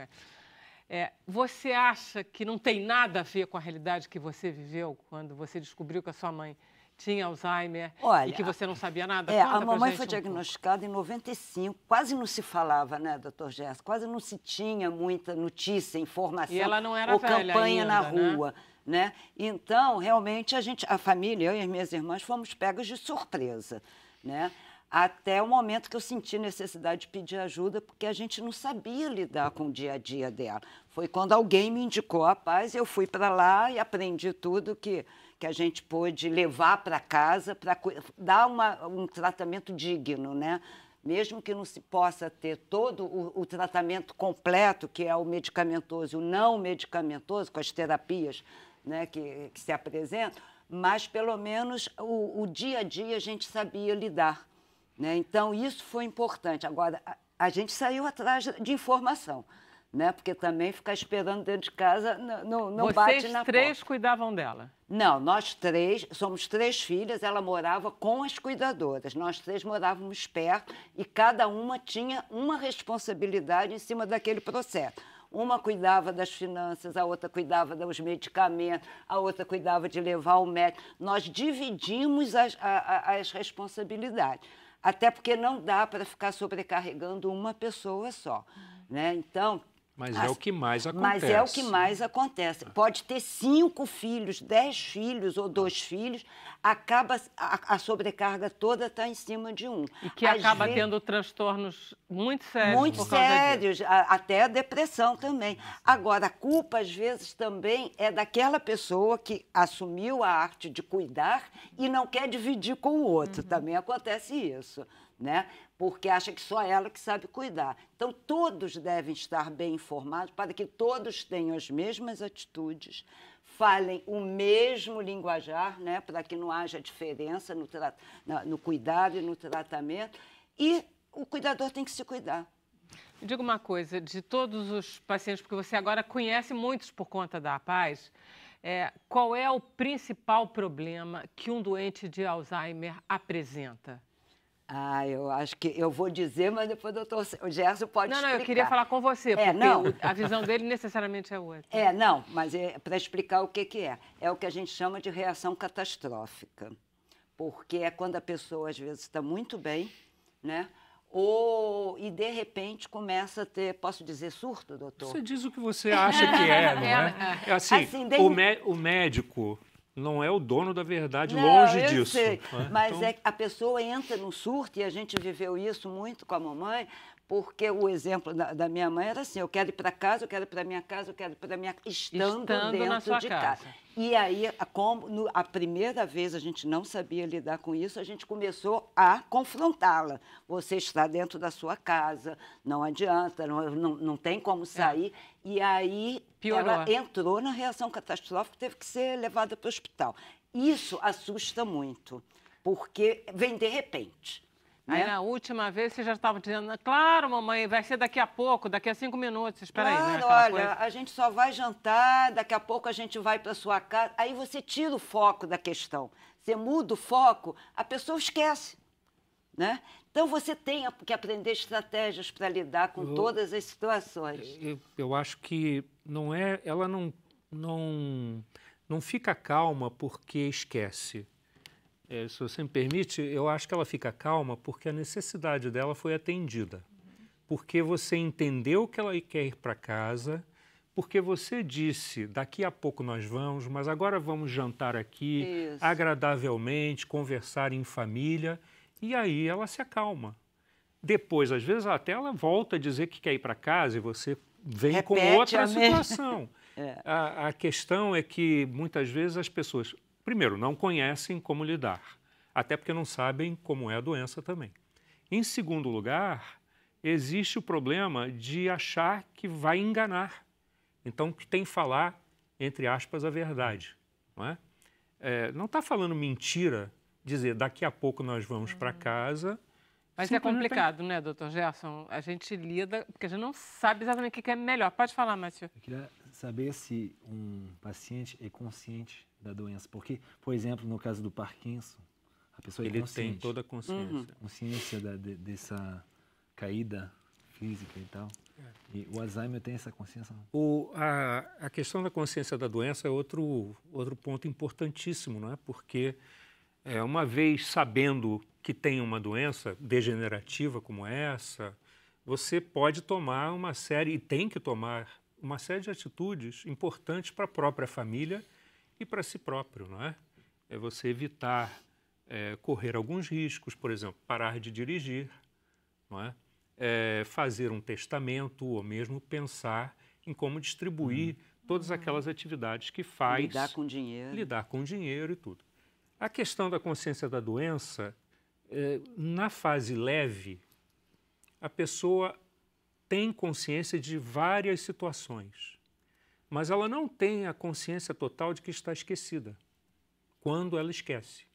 Speaker 1: É, você acha que não tem nada a ver com a realidade que você viveu quando você descobriu que a sua mãe tinha Alzheimer Olha, e que você não sabia nada? É, a mamãe foi um diagnosticada
Speaker 3: pouco. em 95, quase não se falava, né, doutor Gerson? Quase não se tinha muita notícia, informação e ela não era ou campanha ainda, na né? rua. Né? Né? Então, realmente, a, gente, a família, eu e as minhas irmãs, fomos pegas de surpresa. Né? Até o momento que eu senti necessidade de pedir ajuda, porque a gente não sabia lidar com o dia a dia dela. Foi quando alguém me indicou a paz, eu fui para lá e aprendi tudo que, que a gente pôde levar para casa para dar uma, um tratamento digno, né? mesmo que não se possa ter todo o, o, tratamento completo, que é o medicamentoso e o não medicamentoso, com as terapias né, que, que se apresentam, mas pelo menos o, o, dia a dia a gente sabia lidar. Né? Então, isso foi importante. Agora, a, a gente saiu atrás de informação né? Porque também ficar esperando dentro de casa não, não bate na porta. Vocês três cuidavam dela? Não, nós três, somos três filhas, ela morava com as cuidadoras. Nós três morávamos perto e cada uma tinha uma responsabilidade em cima daquele processo. Uma cuidava das finanças, a outra cuidava dos medicamentos, a outra cuidava de levar o médico. Nós dividimos as, as, as responsabilidades. Até porque não dá para ficar sobrecarregando uma pessoa só. Né? Então,
Speaker 7: mas As... é o que mais acontece. Mas é o que
Speaker 3: mais acontece. Pode ter cinco filhos, dez filhos ou dois filhos, acaba a, a sobrecarga toda está em cima de um. E que Às acaba vezes... tendo
Speaker 1: transtornos muito sérios. Muito sérios,
Speaker 3: a, até a depressão também. Agora, a culpa, às vezes, também é daquela pessoa que assumiu a arte de cuidar e não quer dividir com o outro. Uhum. Também acontece isso né? porque acha que só ela que sabe cuidar. Então, todos devem estar bem informados para que todos tenham as mesmas atitudes, falem o mesmo linguajar, né? para que não haja diferença no, no cuidado e no tratamento. E o cuidador tem que se cuidar.
Speaker 1: Diga uma coisa, de todos os pacientes, porque você agora conhece muitos por conta da paz, é, qual é o principal problema que um doente de Alzheimer
Speaker 3: apresenta? Ah, eu acho que eu vou dizer, mas depois o doutor o Gerson pode explicar. Não, não, eu queria falar com você, é, porque é, não. a visão
Speaker 1: dele necessariamente é outra. É, não,
Speaker 3: mas é para explicar o que, que é. É o que a gente chama de reação catastrófica, porque é quando a pessoa às vezes está muito bem, né? ou e de repente começa a ter, posso dizer surto, doutor? Você
Speaker 7: diz o que você acha que é, não é? é? é assim, assim o, mé o médico não é o dono da verdade, não, longe disso. Sei, né? Mas então... é
Speaker 3: a pessoa entra no surto, e a gente viveu isso muito com a mamãe, porque o exemplo da, da minha mãe era assim: eu quero ir para casa, eu quero ir para minha casa, eu quero ir para minha casa, estando, estando dentro de casa. casa. E aí, como, no, a primeira vez a gente não sabia lidar com isso, a gente começou a confrontá-la. Você está dentro da sua casa, não adianta, não, não, não tem como sair. É. E aí Piorou. Ela entrou na reação catastrófica, teve que ser levada para o hospital. Isso assusta muito, porque vem de repente.
Speaker 1: Aí né? na última vez você já estava dizendo, claro, mamãe, vai ser daqui a pouco, daqui a cinco minutos, espera claro, aí. Né? olha, coisa.
Speaker 3: a gente só vai jantar, daqui a pouco a gente vai para sua casa. Aí você tira o foco da questão. Você muda o foco, a pessoa esquece. Né? Então você tem que aprender estratégias para lidar com eu, todas as situações.
Speaker 7: Eu, eu, acho que não é, ela não, não, não fica calma porque esquece. É, se você me permite, eu acho que ela fica calma porque a necessidade dela foi atendida. Porque você entendeu que ela quer ir para casa, porque você disse, daqui a pouco nós vamos, mas agora vamos jantar aqui Isso. agradavelmente, conversar em família. E aí ela se acalma. Depois, às vezes, até ela volta a dizer que quer ir para casa e você vem Repete com outra a situação. é. a, a questão é que muitas vezes as pessoas, primeiro, não conhecem como lidar, até porque não sabem como é a doença também. Em segundo lugar, existe o problema de achar que vai enganar. Então, que tem que falar, entre aspas, a verdade. Não está é? é, tá falando mentira dizer, daqui a pouco nós vamos para uhum. casa. Mas é complicado,
Speaker 1: né, doutor Gerson? A gente lida, porque a gente não sabe exatamente o que é melhor. Pode falar, Márcio. Eu
Speaker 7: queria saber se um
Speaker 2: paciente é consciente da doença. Porque, por exemplo, no caso do Parkinson, a pessoa é Ele consciente. tem toda a consciência. Uhum. Consciência da, de, dessa caída física e tal. É. E o Alzheimer tem essa consciência?
Speaker 7: O, a, a questão da consciência da doença é outro, outro ponto importantíssimo, não é? Porque é, uma vez sabendo que tem uma doença degenerativa como essa, você pode tomar uma série, e tem que tomar, uma série de atitudes importantes para a própria família e para si próprio, não é? É você evitar é, correr alguns riscos, por exemplo, parar de dirigir, não é? é fazer um testamento ou mesmo pensar em como distribuir hum. todas aquelas atividades que faz. Lidar com
Speaker 3: dinheiro. Lidar
Speaker 7: com dinheiro e tudo. A questão da consciência da doença, é, na fase leve, a pessoa tem consciência de várias situações, mas ela não tem a consciência total de que está esquecida, quando ela esquece.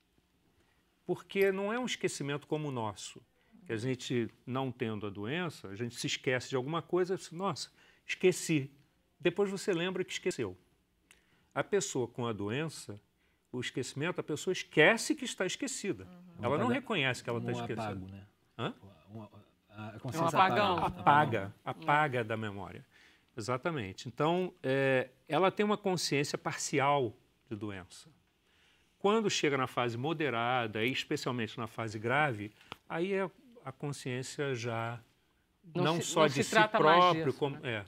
Speaker 7: Porque não é um esquecimento como o nosso, que a gente, não tendo a doença, a gente se esquece de alguma coisa, nossa, esqueci. Depois você lembra que esqueceu. A pessoa com a doença, o esquecimento, a pessoa esquece que está esquecida. Uhum. Ela não uhum. reconhece que ela está um esquecida. Apago, né? Hã?
Speaker 2: Um, a
Speaker 7: é um apagão. Né? Apaga, apaga, da memória. Exatamente. Então, é, ela tem uma consciência parcial de doença. Quando chega na fase moderada, especialmente na fase grave, aí é, a consciência já não, não se, só não de si próprio, disso, como né?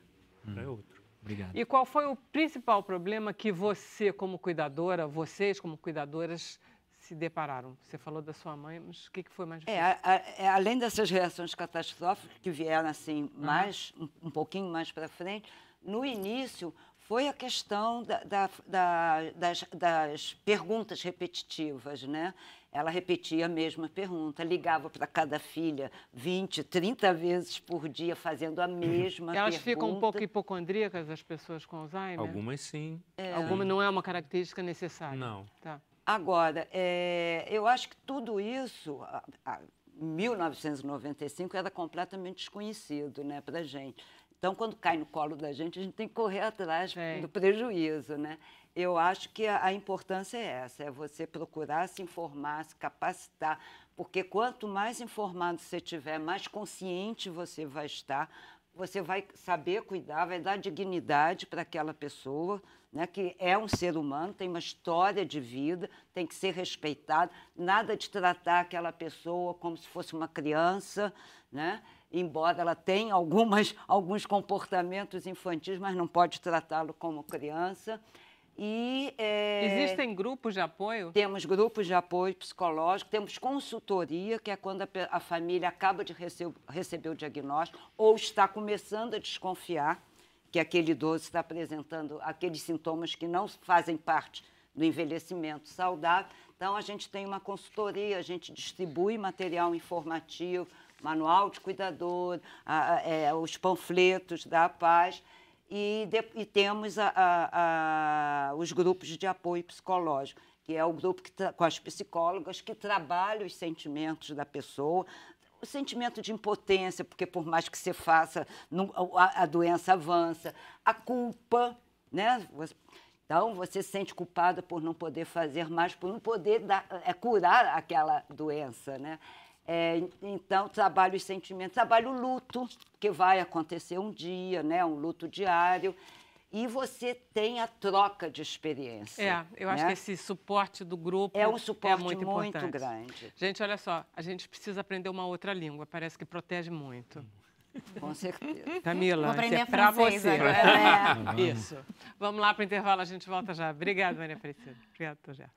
Speaker 7: é, uhum. é hum. outro. Obrigado. E
Speaker 1: qual foi o principal problema que você, como cuidadora, vocês, como cuidadoras, se depararam? Você falou da sua mãe, mas o que, que foi mais é,
Speaker 3: difícil? É, a, a, é, além dessas reações catastróficas que vieram assim mais uhum. um, um, pouquinho mais para frente, no início foi a questão da, da, da, das, das, perguntas repetitivas, né? ela repetia a mesma pergunta, ligava para cada filha 20, 30 vezes por dia fazendo a mesma Elas pergunta. Elas ficam um
Speaker 1: pouco hipocondríacas, as pessoas com Alzheimer? Algumas sim. É. Alguma não é uma característica necessária? Não. Tá.
Speaker 3: Agora, é, eu acho que tudo isso, 1995 era completamente desconhecido né, para a gente. Então, quando cai no colo da gente, a gente tem que correr atrás Sim. do prejuízo, né? eu acho que a, importância é essa, é você procurar se informar, se capacitar, porque quanto mais informado você tiver, mais consciente você vai estar, você vai saber cuidar, vai dar dignidade para aquela pessoa, né, que é um ser humano, tem uma história de vida, tem que ser respeitado, nada de tratar aquela pessoa como se fosse uma criança, né? Embora ela tenha algumas, alguns comportamentos infantis, mas não pode tratá-lo como criança. E, é, Existem grupos de apoio? Temos grupos de apoio psicológico, temos consultoria, que é quando a, a família acaba de receb, receber o diagnóstico ou está começando a desconfiar que aquele idoso está apresentando aqueles sintomas que não fazem parte do envelhecimento saudável. Então, a gente tem uma consultoria, a gente distribui material informativo, manual de cuidador, a, a, é, os panfletos da paz. E, de, e temos a, a, a, os grupos de apoio psicológico, que é o grupo que com as psicólogas que trabalha os sentimentos da pessoa, o sentimento de impotência, porque por mais que você faça, não, a, a doença avança, a culpa, né? Então, você se sente culpada por não poder fazer mais, por não poder dar, é, curar aquela doença, né? É, então, trabalho os sentimentos, trabalho o luto, que vai acontecer um dia, né? um luto diário. E você tem a troca de experiência. É, eu né? acho que
Speaker 1: esse suporte do grupo é um suporte é muito, muito, grande. Gente, olha só, a gente precisa aprender uma outra língua, parece que protege muito. Com certeza. Camila, é para você. Agora. É. Isso. Vamos lá para o intervalo, a gente volta já. Obrigada, Maria Priscila. Obrigada, já.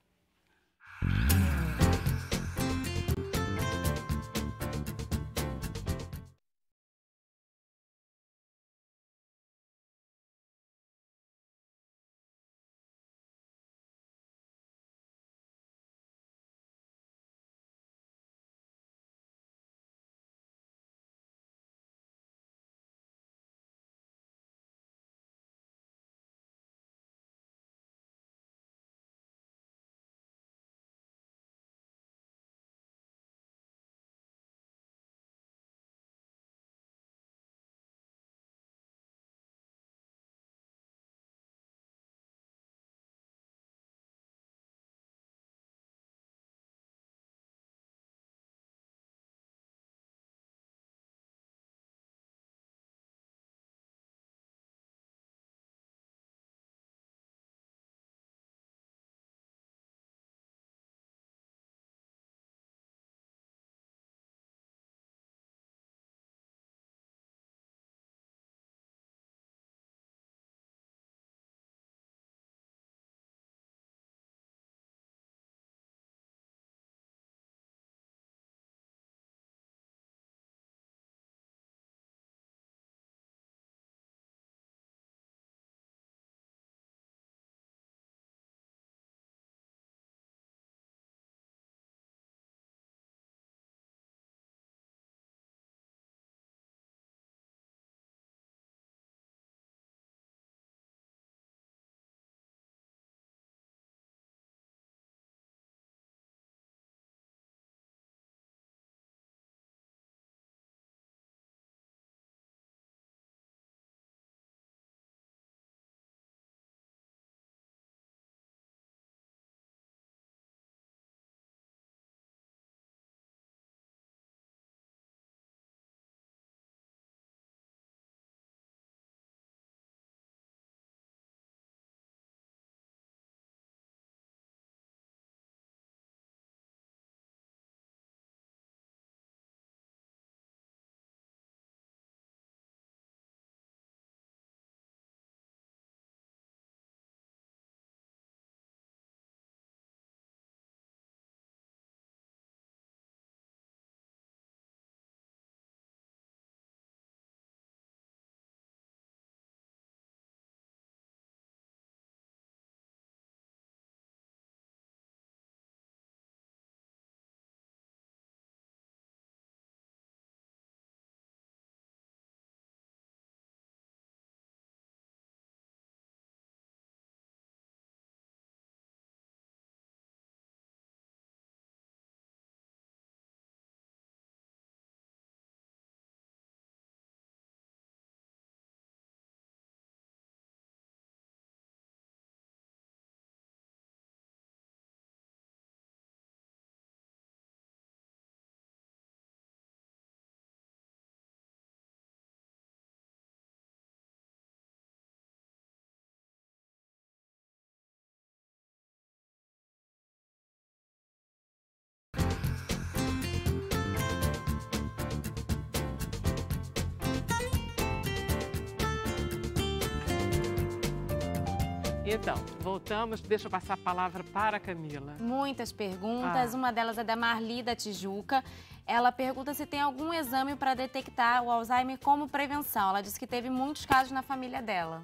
Speaker 1: Então, voltamos. Deixa eu passar a palavra para a Camila.
Speaker 4: Muitas perguntas. Ah. Uma delas é da Marli da Tijuca. Ela pergunta se tem algum exame para detectar o Alzheimer como prevenção. Ela disse que teve muitos casos na família dela.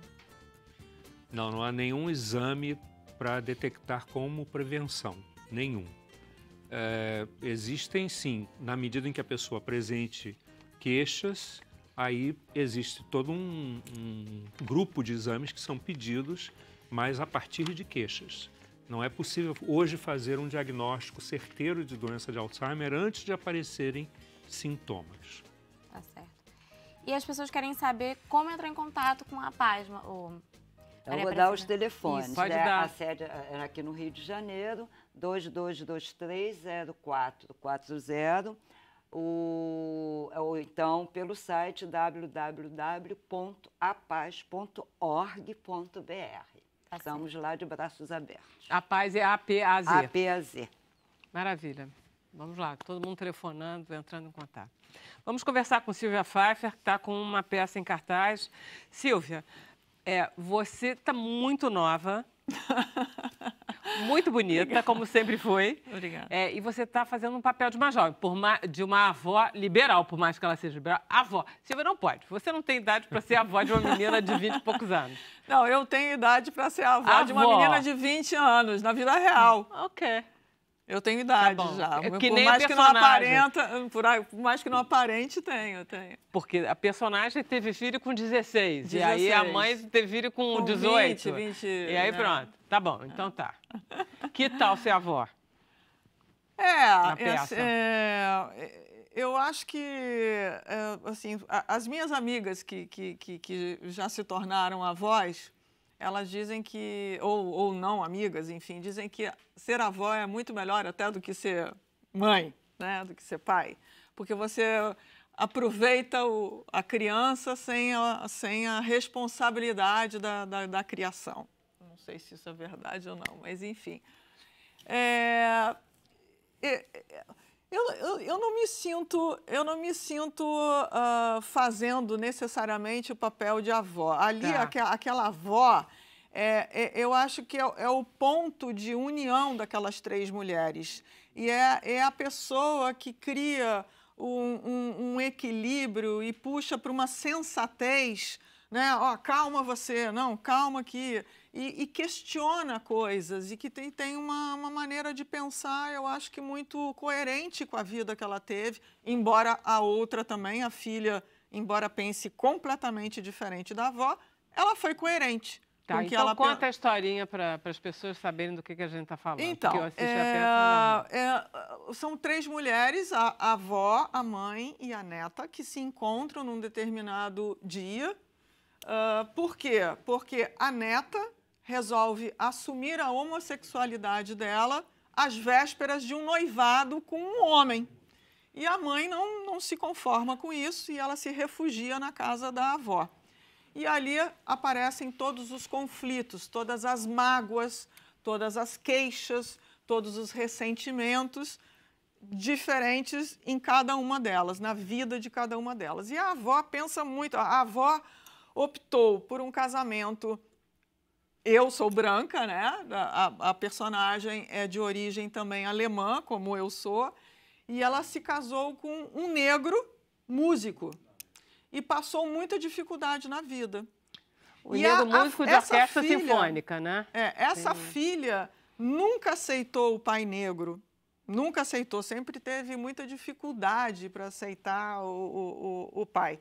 Speaker 7: Não, não há nenhum exame para detectar como prevenção. Nenhum. É, existem sim, na medida em que a pessoa apresente queixas, aí existe todo um, um grupo de exames que são pedidos mas a partir de queixas. Não é possível hoje fazer um diagnóstico certeiro de doença de Alzheimer antes de aparecerem sintomas.
Speaker 4: Tá certo. E as pessoas querem saber como entrar em contato com a Pasma. Ou...
Speaker 3: Eu vou dar os telefones. Isso, né? pode né? dar. A sede é, é aqui no Rio de Janeiro, 22230440. O, é ou então pelo site www.apaz.org.br. Tá Estamos lá de braços abertos.
Speaker 1: A paz é APAZ. APAZ. Maravilha. Vamos lá, todo mundo telefonando, entrando em contato. Vamos conversar com Silvia Pfeiffer, que está com uma peça em cartaz. Silvia, é, você está muito nova. muito bonita, Obrigada. como sempre foi. Obrigada. É, e você está fazendo um papel de uma jovem, uma, de uma avó liberal, por mais que ela seja liberal. Avó. Silvia, não pode. Você não tem idade para ser avó de uma menina de 20 e poucos anos.
Speaker 6: Não, eu tenho idade para ser avó, avó, de uma menina de 20 anos, na vida real. Ok. Eu tenho tá idade tá já. É, que por nem mais que não aparenta, por, por, mais que não aparente, tenho, tenho.
Speaker 1: Porque a personagem teve filho com 16, 16. e aí a mãe teve filho com, com 18. 20, 20, e aí né? pronto. Tá bom, então tá. que tal ser avó?
Speaker 6: É, é, assim, é, é, eu acho que, é, assim, as minhas amigas que, que, que, que já se tornaram avós, elas dizem que, ou, ou não amigas, enfim, dizem que ser avó é muito melhor até do que ser mãe, né, do que ser pai, porque você aproveita o, a criança sem a, sem a responsabilidade da, da, da, criação. Não sei se isso é verdade ou não, mas enfim. É, é, é eu, eu, não me sinto, eu não me sinto uh, fazendo necessariamente o papel de avó. Ali, tá. aqua, aquela avó, é, é, eu acho que é, é, o ponto de união daquelas três mulheres. E é, é a pessoa que cria um, um, um equilíbrio e puxa para uma sensatez, né? Ó, oh, calma você, não, calma que e, e questiona coisas e que tem, tem uma, uma, maneira de pensar, eu acho que muito coerente com a vida que ela teve, embora a outra também, a filha, embora pense completamente diferente da avó, ela foi coerente. Tá, então ela... conta
Speaker 1: a historinha para as pessoas saberem do que, que a gente está falando. Então,
Speaker 6: é... é... são três mulheres, a, a avó, a mãe e a neta, que se encontram num determinado dia. Uh, por quê? Porque a neta resolve assumir a homossexualidade dela às vésperas de um noivado com um homem. E a mãe não, não se conforma com isso e ela se refugia na casa da avó. E ali aparecem todos os conflitos, todas as mágoas, todas as queixas, todos os ressentimentos diferentes em cada uma delas, na vida de cada uma delas. E a avó pensa muito, a avó optou por um casamento eu sou branca, né? A, a, personagem é de origem também alemã, como eu sou, e ela se casou com um negro músico e passou muita dificuldade na vida. O e negro a, músico a, de orquestra filha, sinfônica, né? É, essa Sim. filha nunca aceitou o pai negro, nunca aceitou, sempre teve muita dificuldade para aceitar o, o, o pai.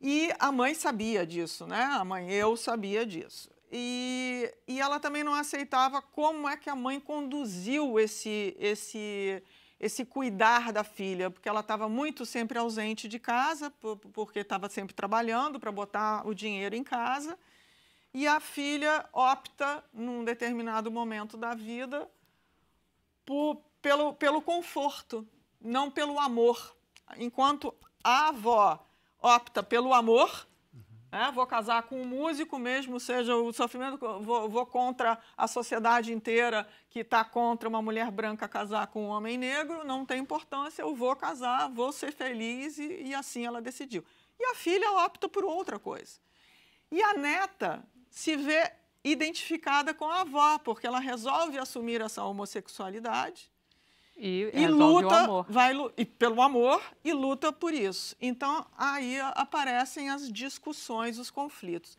Speaker 6: E a mãe sabia disso, né? A mãe, eu sabia disso. E, e ela também não aceitava como é que a mãe conduziu esse, esse, esse cuidar da filha, porque ela estava muito sempre ausente de casa, porque estava sempre trabalhando para botar o dinheiro em casa. E a filha opta, num determinado momento da vida, por, pelo, pelo conforto, não pelo amor. Enquanto a avó opta pelo amor, é, vou casar com um músico mesmo, seja o sofrimento, vou, vou contra a sociedade inteira que está contra uma mulher branca casar com um homem negro, não tem importância, eu vou casar, vou ser feliz e, e assim ela decidiu. E a filha opta por outra coisa. E a neta se vê identificada com a avó, porque ela resolve assumir essa homossexualidade e, e luta vai e pelo amor e luta por isso. Então aí aparecem as discussões, os conflitos.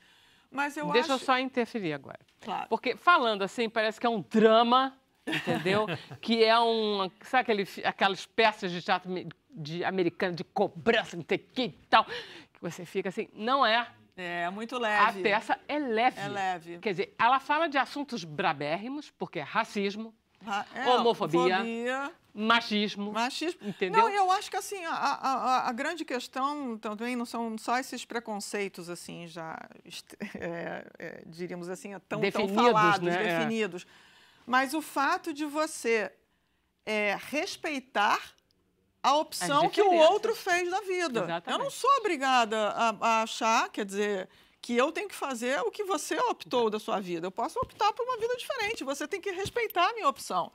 Speaker 6: Mas eu Deixa acho... eu só interferir agora. Claro. Porque falando
Speaker 1: assim, parece que é um drama, entendeu? que é um, sabe aquele, aquelas peças de teatro de americano de cobrança, não sei que e tal, que você fica assim, não é. É, muito leve. A peça é leve. É leve. Quer dizer, ela fala de assuntos brabérrimos, porque é racismo,
Speaker 6: é, homofobia,
Speaker 1: machismo. Machismo. Entendeu? Não, eu
Speaker 6: acho que assim, a, a, a, grande questão também não são só esses preconceitos, assim, já, é, é, diríamos assim, é tão, definidos, tão falados, né? É. definidos. Mas o fato de você é, respeitar a opção que o outro fez da vida. Exatamente. Eu não sou obrigada a, a achar, quer dizer, que eu tenho que fazer o que você optou da sua vida. Eu posso optar por uma vida diferente. Você tem que respeitar a minha opção.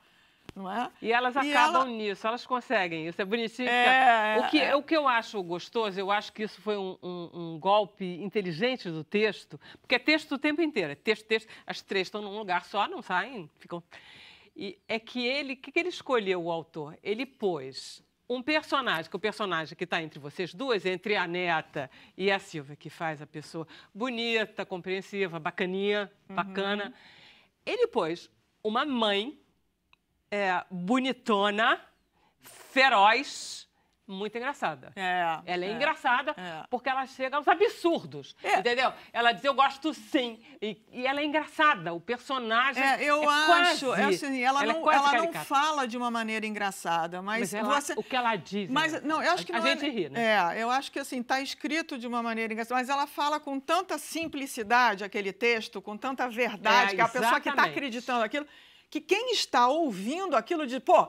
Speaker 6: Não é?
Speaker 1: E elas e acabam ela... nisso, elas conseguem. Isso é bonitinho. É, é, o, que, é. o que eu acho gostoso, eu acho que isso foi um, um, um, golpe inteligente do texto, porque é texto o tempo inteiro, é texto, texto. As três estão num lugar só, não saem, ficam. E é que ele, o que, que ele escolheu, o autor? Ele pôs um personagem, que o personagem que está entre vocês duas, entre a neta e a Silvia, que faz a pessoa bonita, compreensiva, bacaninha, uhum. bacana. Ele pôs uma mãe é, bonitona, feroz, muito engraçada. É, ela é, é engraçada é. porque ela chega aos absurdos, é. entendeu? Ela diz, eu gosto sim. E, e ela é engraçada, o personagem é, Eu é acho, quase, é assim, ela, ela, não, ela não
Speaker 6: fala de uma maneira engraçada, mas, mas ela, você... o
Speaker 1: que ela diz...
Speaker 6: Mas, né? não, eu acho que a, não a gente ri, né? É, eu acho que assim, tá escrito de uma maneira engraçada, mas ela fala com tanta simplicidade aquele texto, com tanta verdade, que a pessoa que está acreditando aquilo, que quem está ouvindo aquilo diz, pô...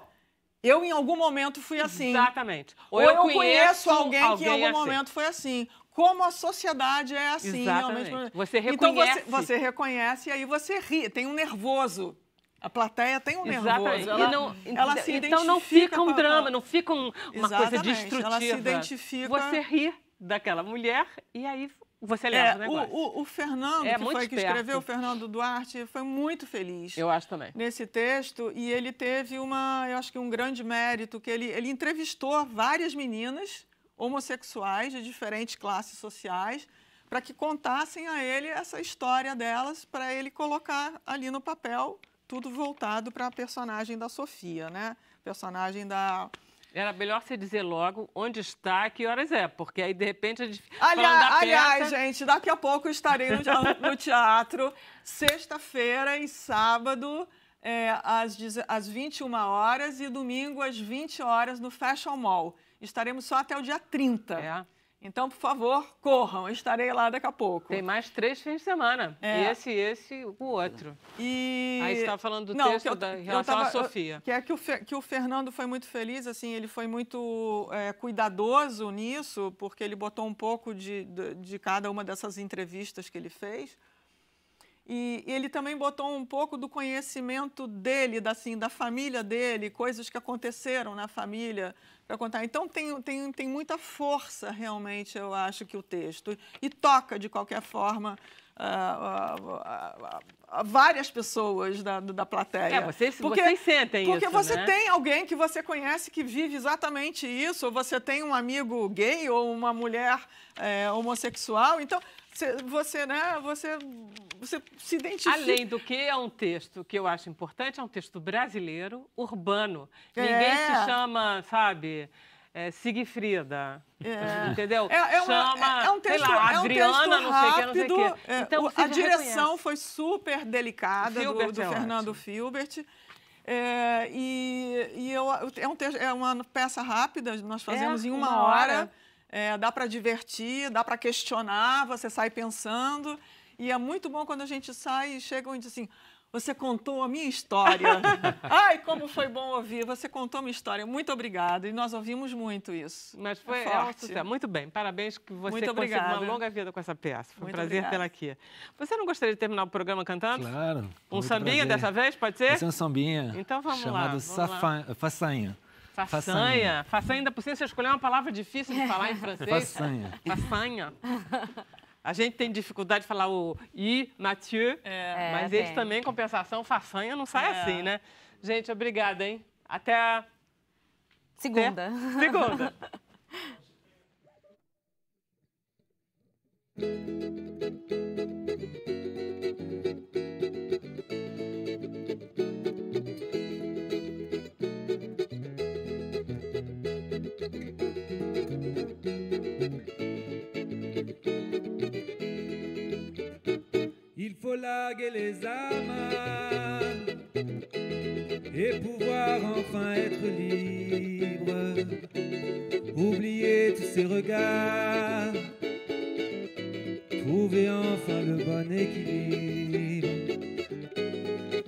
Speaker 6: Eu, em algum momento, fui assim. Exatamente. Ou, Ou eu, conheço, conheço alguém, alguém, que, em algum assim. momento, foi assim. Como a sociedade é assim, Exatamente. realmente. Então você reconhece. Então, você, você reconhece e aí você ri. Tem um nervoso. A plateia tem um Exatamente. nervoso. Ela, não, ela se então não fica um drama,
Speaker 1: não fica uma Exatamente. coisa destrutiva. Ela se identifica. Você ri daquela mulher e aí você é, lembra é, o, o,
Speaker 6: o, Fernando, é, que foi que escreveu, o Fernando Duarte, foi muito feliz. Eu acho também. Nesse texto, e ele teve uma, eu acho que um grande mérito, que ele, ele entrevistou várias meninas homossexuais de diferentes classes sociais para que contassem a ele essa história delas, para ele colocar ali no papel tudo voltado para a personagem da Sofia, né? Personagem da era
Speaker 1: melhor você dizer logo onde está, que horas é, porque aí de repente a gente. Aliás,
Speaker 6: aliás gente, daqui a pouco estarei no, no teatro, sexta-feira eh, e sábado. É, às, às 21 horas e domingo às 20 horas no Fashion Mall. Estaremos só até o dia 30. É. Então, por favor, corram, estarei lá daqui a pouco. Tem mais três fins de semana. É. Esse, esse, o outro. E... Aí você estava falando do Não, texto eu, da, em relação tava, à Sofia. Eu, que é que o, que o Fernando foi muito feliz, assim, ele foi muito é, cuidadoso nisso, porque ele botou um pouco de, de, de cada uma dessas entrevistas que ele fez. E, e ele também botou um pouco do conhecimento dele, da, assim, da família dele, coisas que aconteceram na família, para contar. Então tem, tem, tem muita força realmente, eu acho, que o texto. E toca, de qualquer forma, várias pessoas da, da plateia. É, vocês, porque, vocês sentem porque isso. Porque você né? tem alguém que você conhece que vive exatamente isso, ou você tem um amigo gay ou uma mulher é, homossexual. Então, você, né, você, você se identifica. Além do
Speaker 1: que, é um texto que eu acho importante, é um texto brasileiro, urbano. É. Ninguém se chama, sabe, é, Sigfrida. É. Entendeu? É, é uma, Chama, é, um texto, lá, é um Adriana, texto rápido. Não sei o que, não sei o que. É, então, a direção reconhece.
Speaker 6: foi super delicada do, do é Fernando ótimo. Filbert. É, e, e eu, é, um texto, é uma peça rápida, nós fazemos em uma, uma hora. hora é, dá para divertir, dá para questionar, você sai pensando. E é muito bom quando a gente sai e chega e diz assim: você contou a minha história. Ai, como foi bom ouvir. Você contou minha história. Muito obrigada. E nós ouvimos muito isso. Mas foi é, é um Muito bem. Parabéns que você conseguiu uma longa
Speaker 1: vida com essa peça. Foi um prazer tê-la aqui. Você não gostaria de terminar o programa cantando?
Speaker 2: Claro. Um sambinha prazer. dessa vez, pode ser? Pode ser um sambinha. Então vamos Chamado lá. Chamado Façanha. Façanha.
Speaker 1: Façanha, ainda por cima, você escolheu uma palavra difícil de falar em francês. Façanha. Façanha. A gente tem dificuldade de falar o I, Mathieu,
Speaker 6: é, é mas é, eles também, em
Speaker 1: compensação, façanha não sai é. assim, né? Gente, obrigada, hein? Até a... Segunda.
Speaker 6: Até... Segunda. Segunda.
Speaker 5: faut les amas et pouvoir enfin être libre. Oublier tous ces regards, trouver enfin le bon équilibre.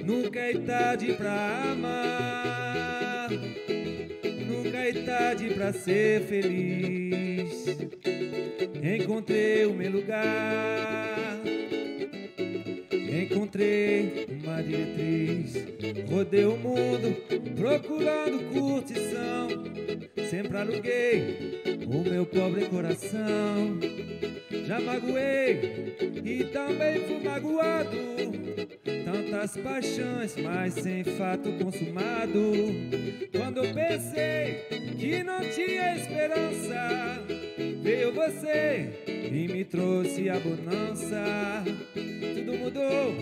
Speaker 5: Nunca está de pra amar, nunca está de pra ser feliz. Encontrei o meu lugar Encontrei uma diretriz, rodei o mundo procurando curtição. Sempre aluguei o meu pobre coração. Já magoei e também fui magoado. Tantas paixões, mas sem fato consumado. Quando eu pensei que não tinha esperança. Veio você e me trouxe a bonança. Tudo mudou.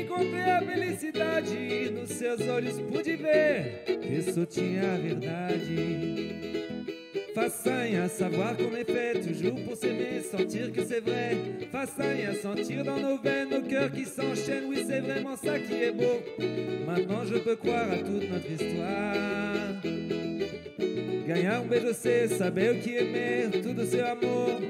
Speaker 5: Encontrei a felicidade. Nos seus olhos pude ver que só tinha a verdade. Façanha, savoir qu'on est fait, toujours pour s'aimer, sentir que c'est é vrai. Façanha, sentir dans nos veines nos cœurs qui s'enchaînent, oui, c'est vraiment ça qui est beau. Maintenant, je peux croire à toute notre histoire. Ganhar um beijo você, saber o que é mer, tudo seu amor.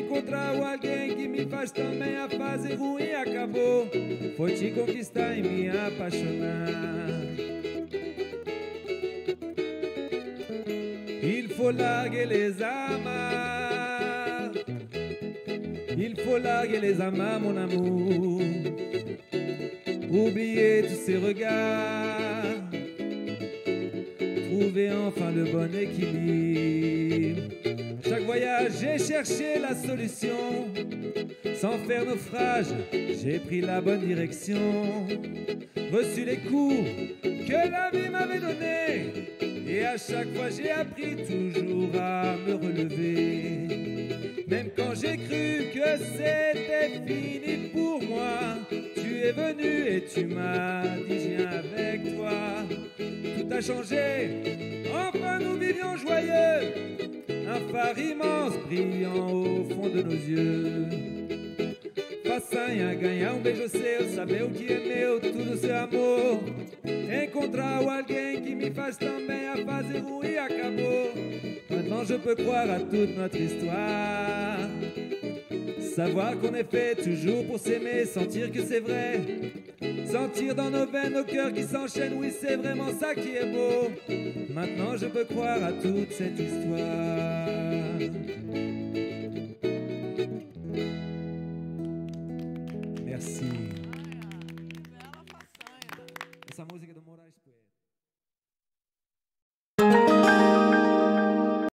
Speaker 5: Encontrar alguém que me faz também a fase ruim acabou. Foi te conquistar e me apaixonar. Il faut larguer les amas. Il faut larguer les amas, mon amour. Oublier tous ces regards. enfin le bon équilibre. Chaque voyage, j'ai cherché la solution. Sans faire naufrage, j'ai pris la bonne direction. Reçu les coups que la vie m'avait donnés. Et à chaque fois, j'ai appris toujours à me relever. Même quand j'ai cru que c'était fini pour moi, tu es venu et tu m'as dit, viens avec toi tout a changé. Enfin, nous vivions joyeux. Un phare immense brillant au fond de nos yeux. Façanha ganhar um beijo seu, saber o que é meu, tudo seu amor. Encontrar alguém qui me fasse também a fazer à acabou. Maintenant je peux croire à toute notre histoire. Savoir qu'on est fait toujours pour s'aimer, sentir que c'est vrai. Sentir dans nos veines nos cœurs qui s'enchaînent, oui c'est vraiment ça qui est beau. Maintenant je peux croire à toute cette histoire.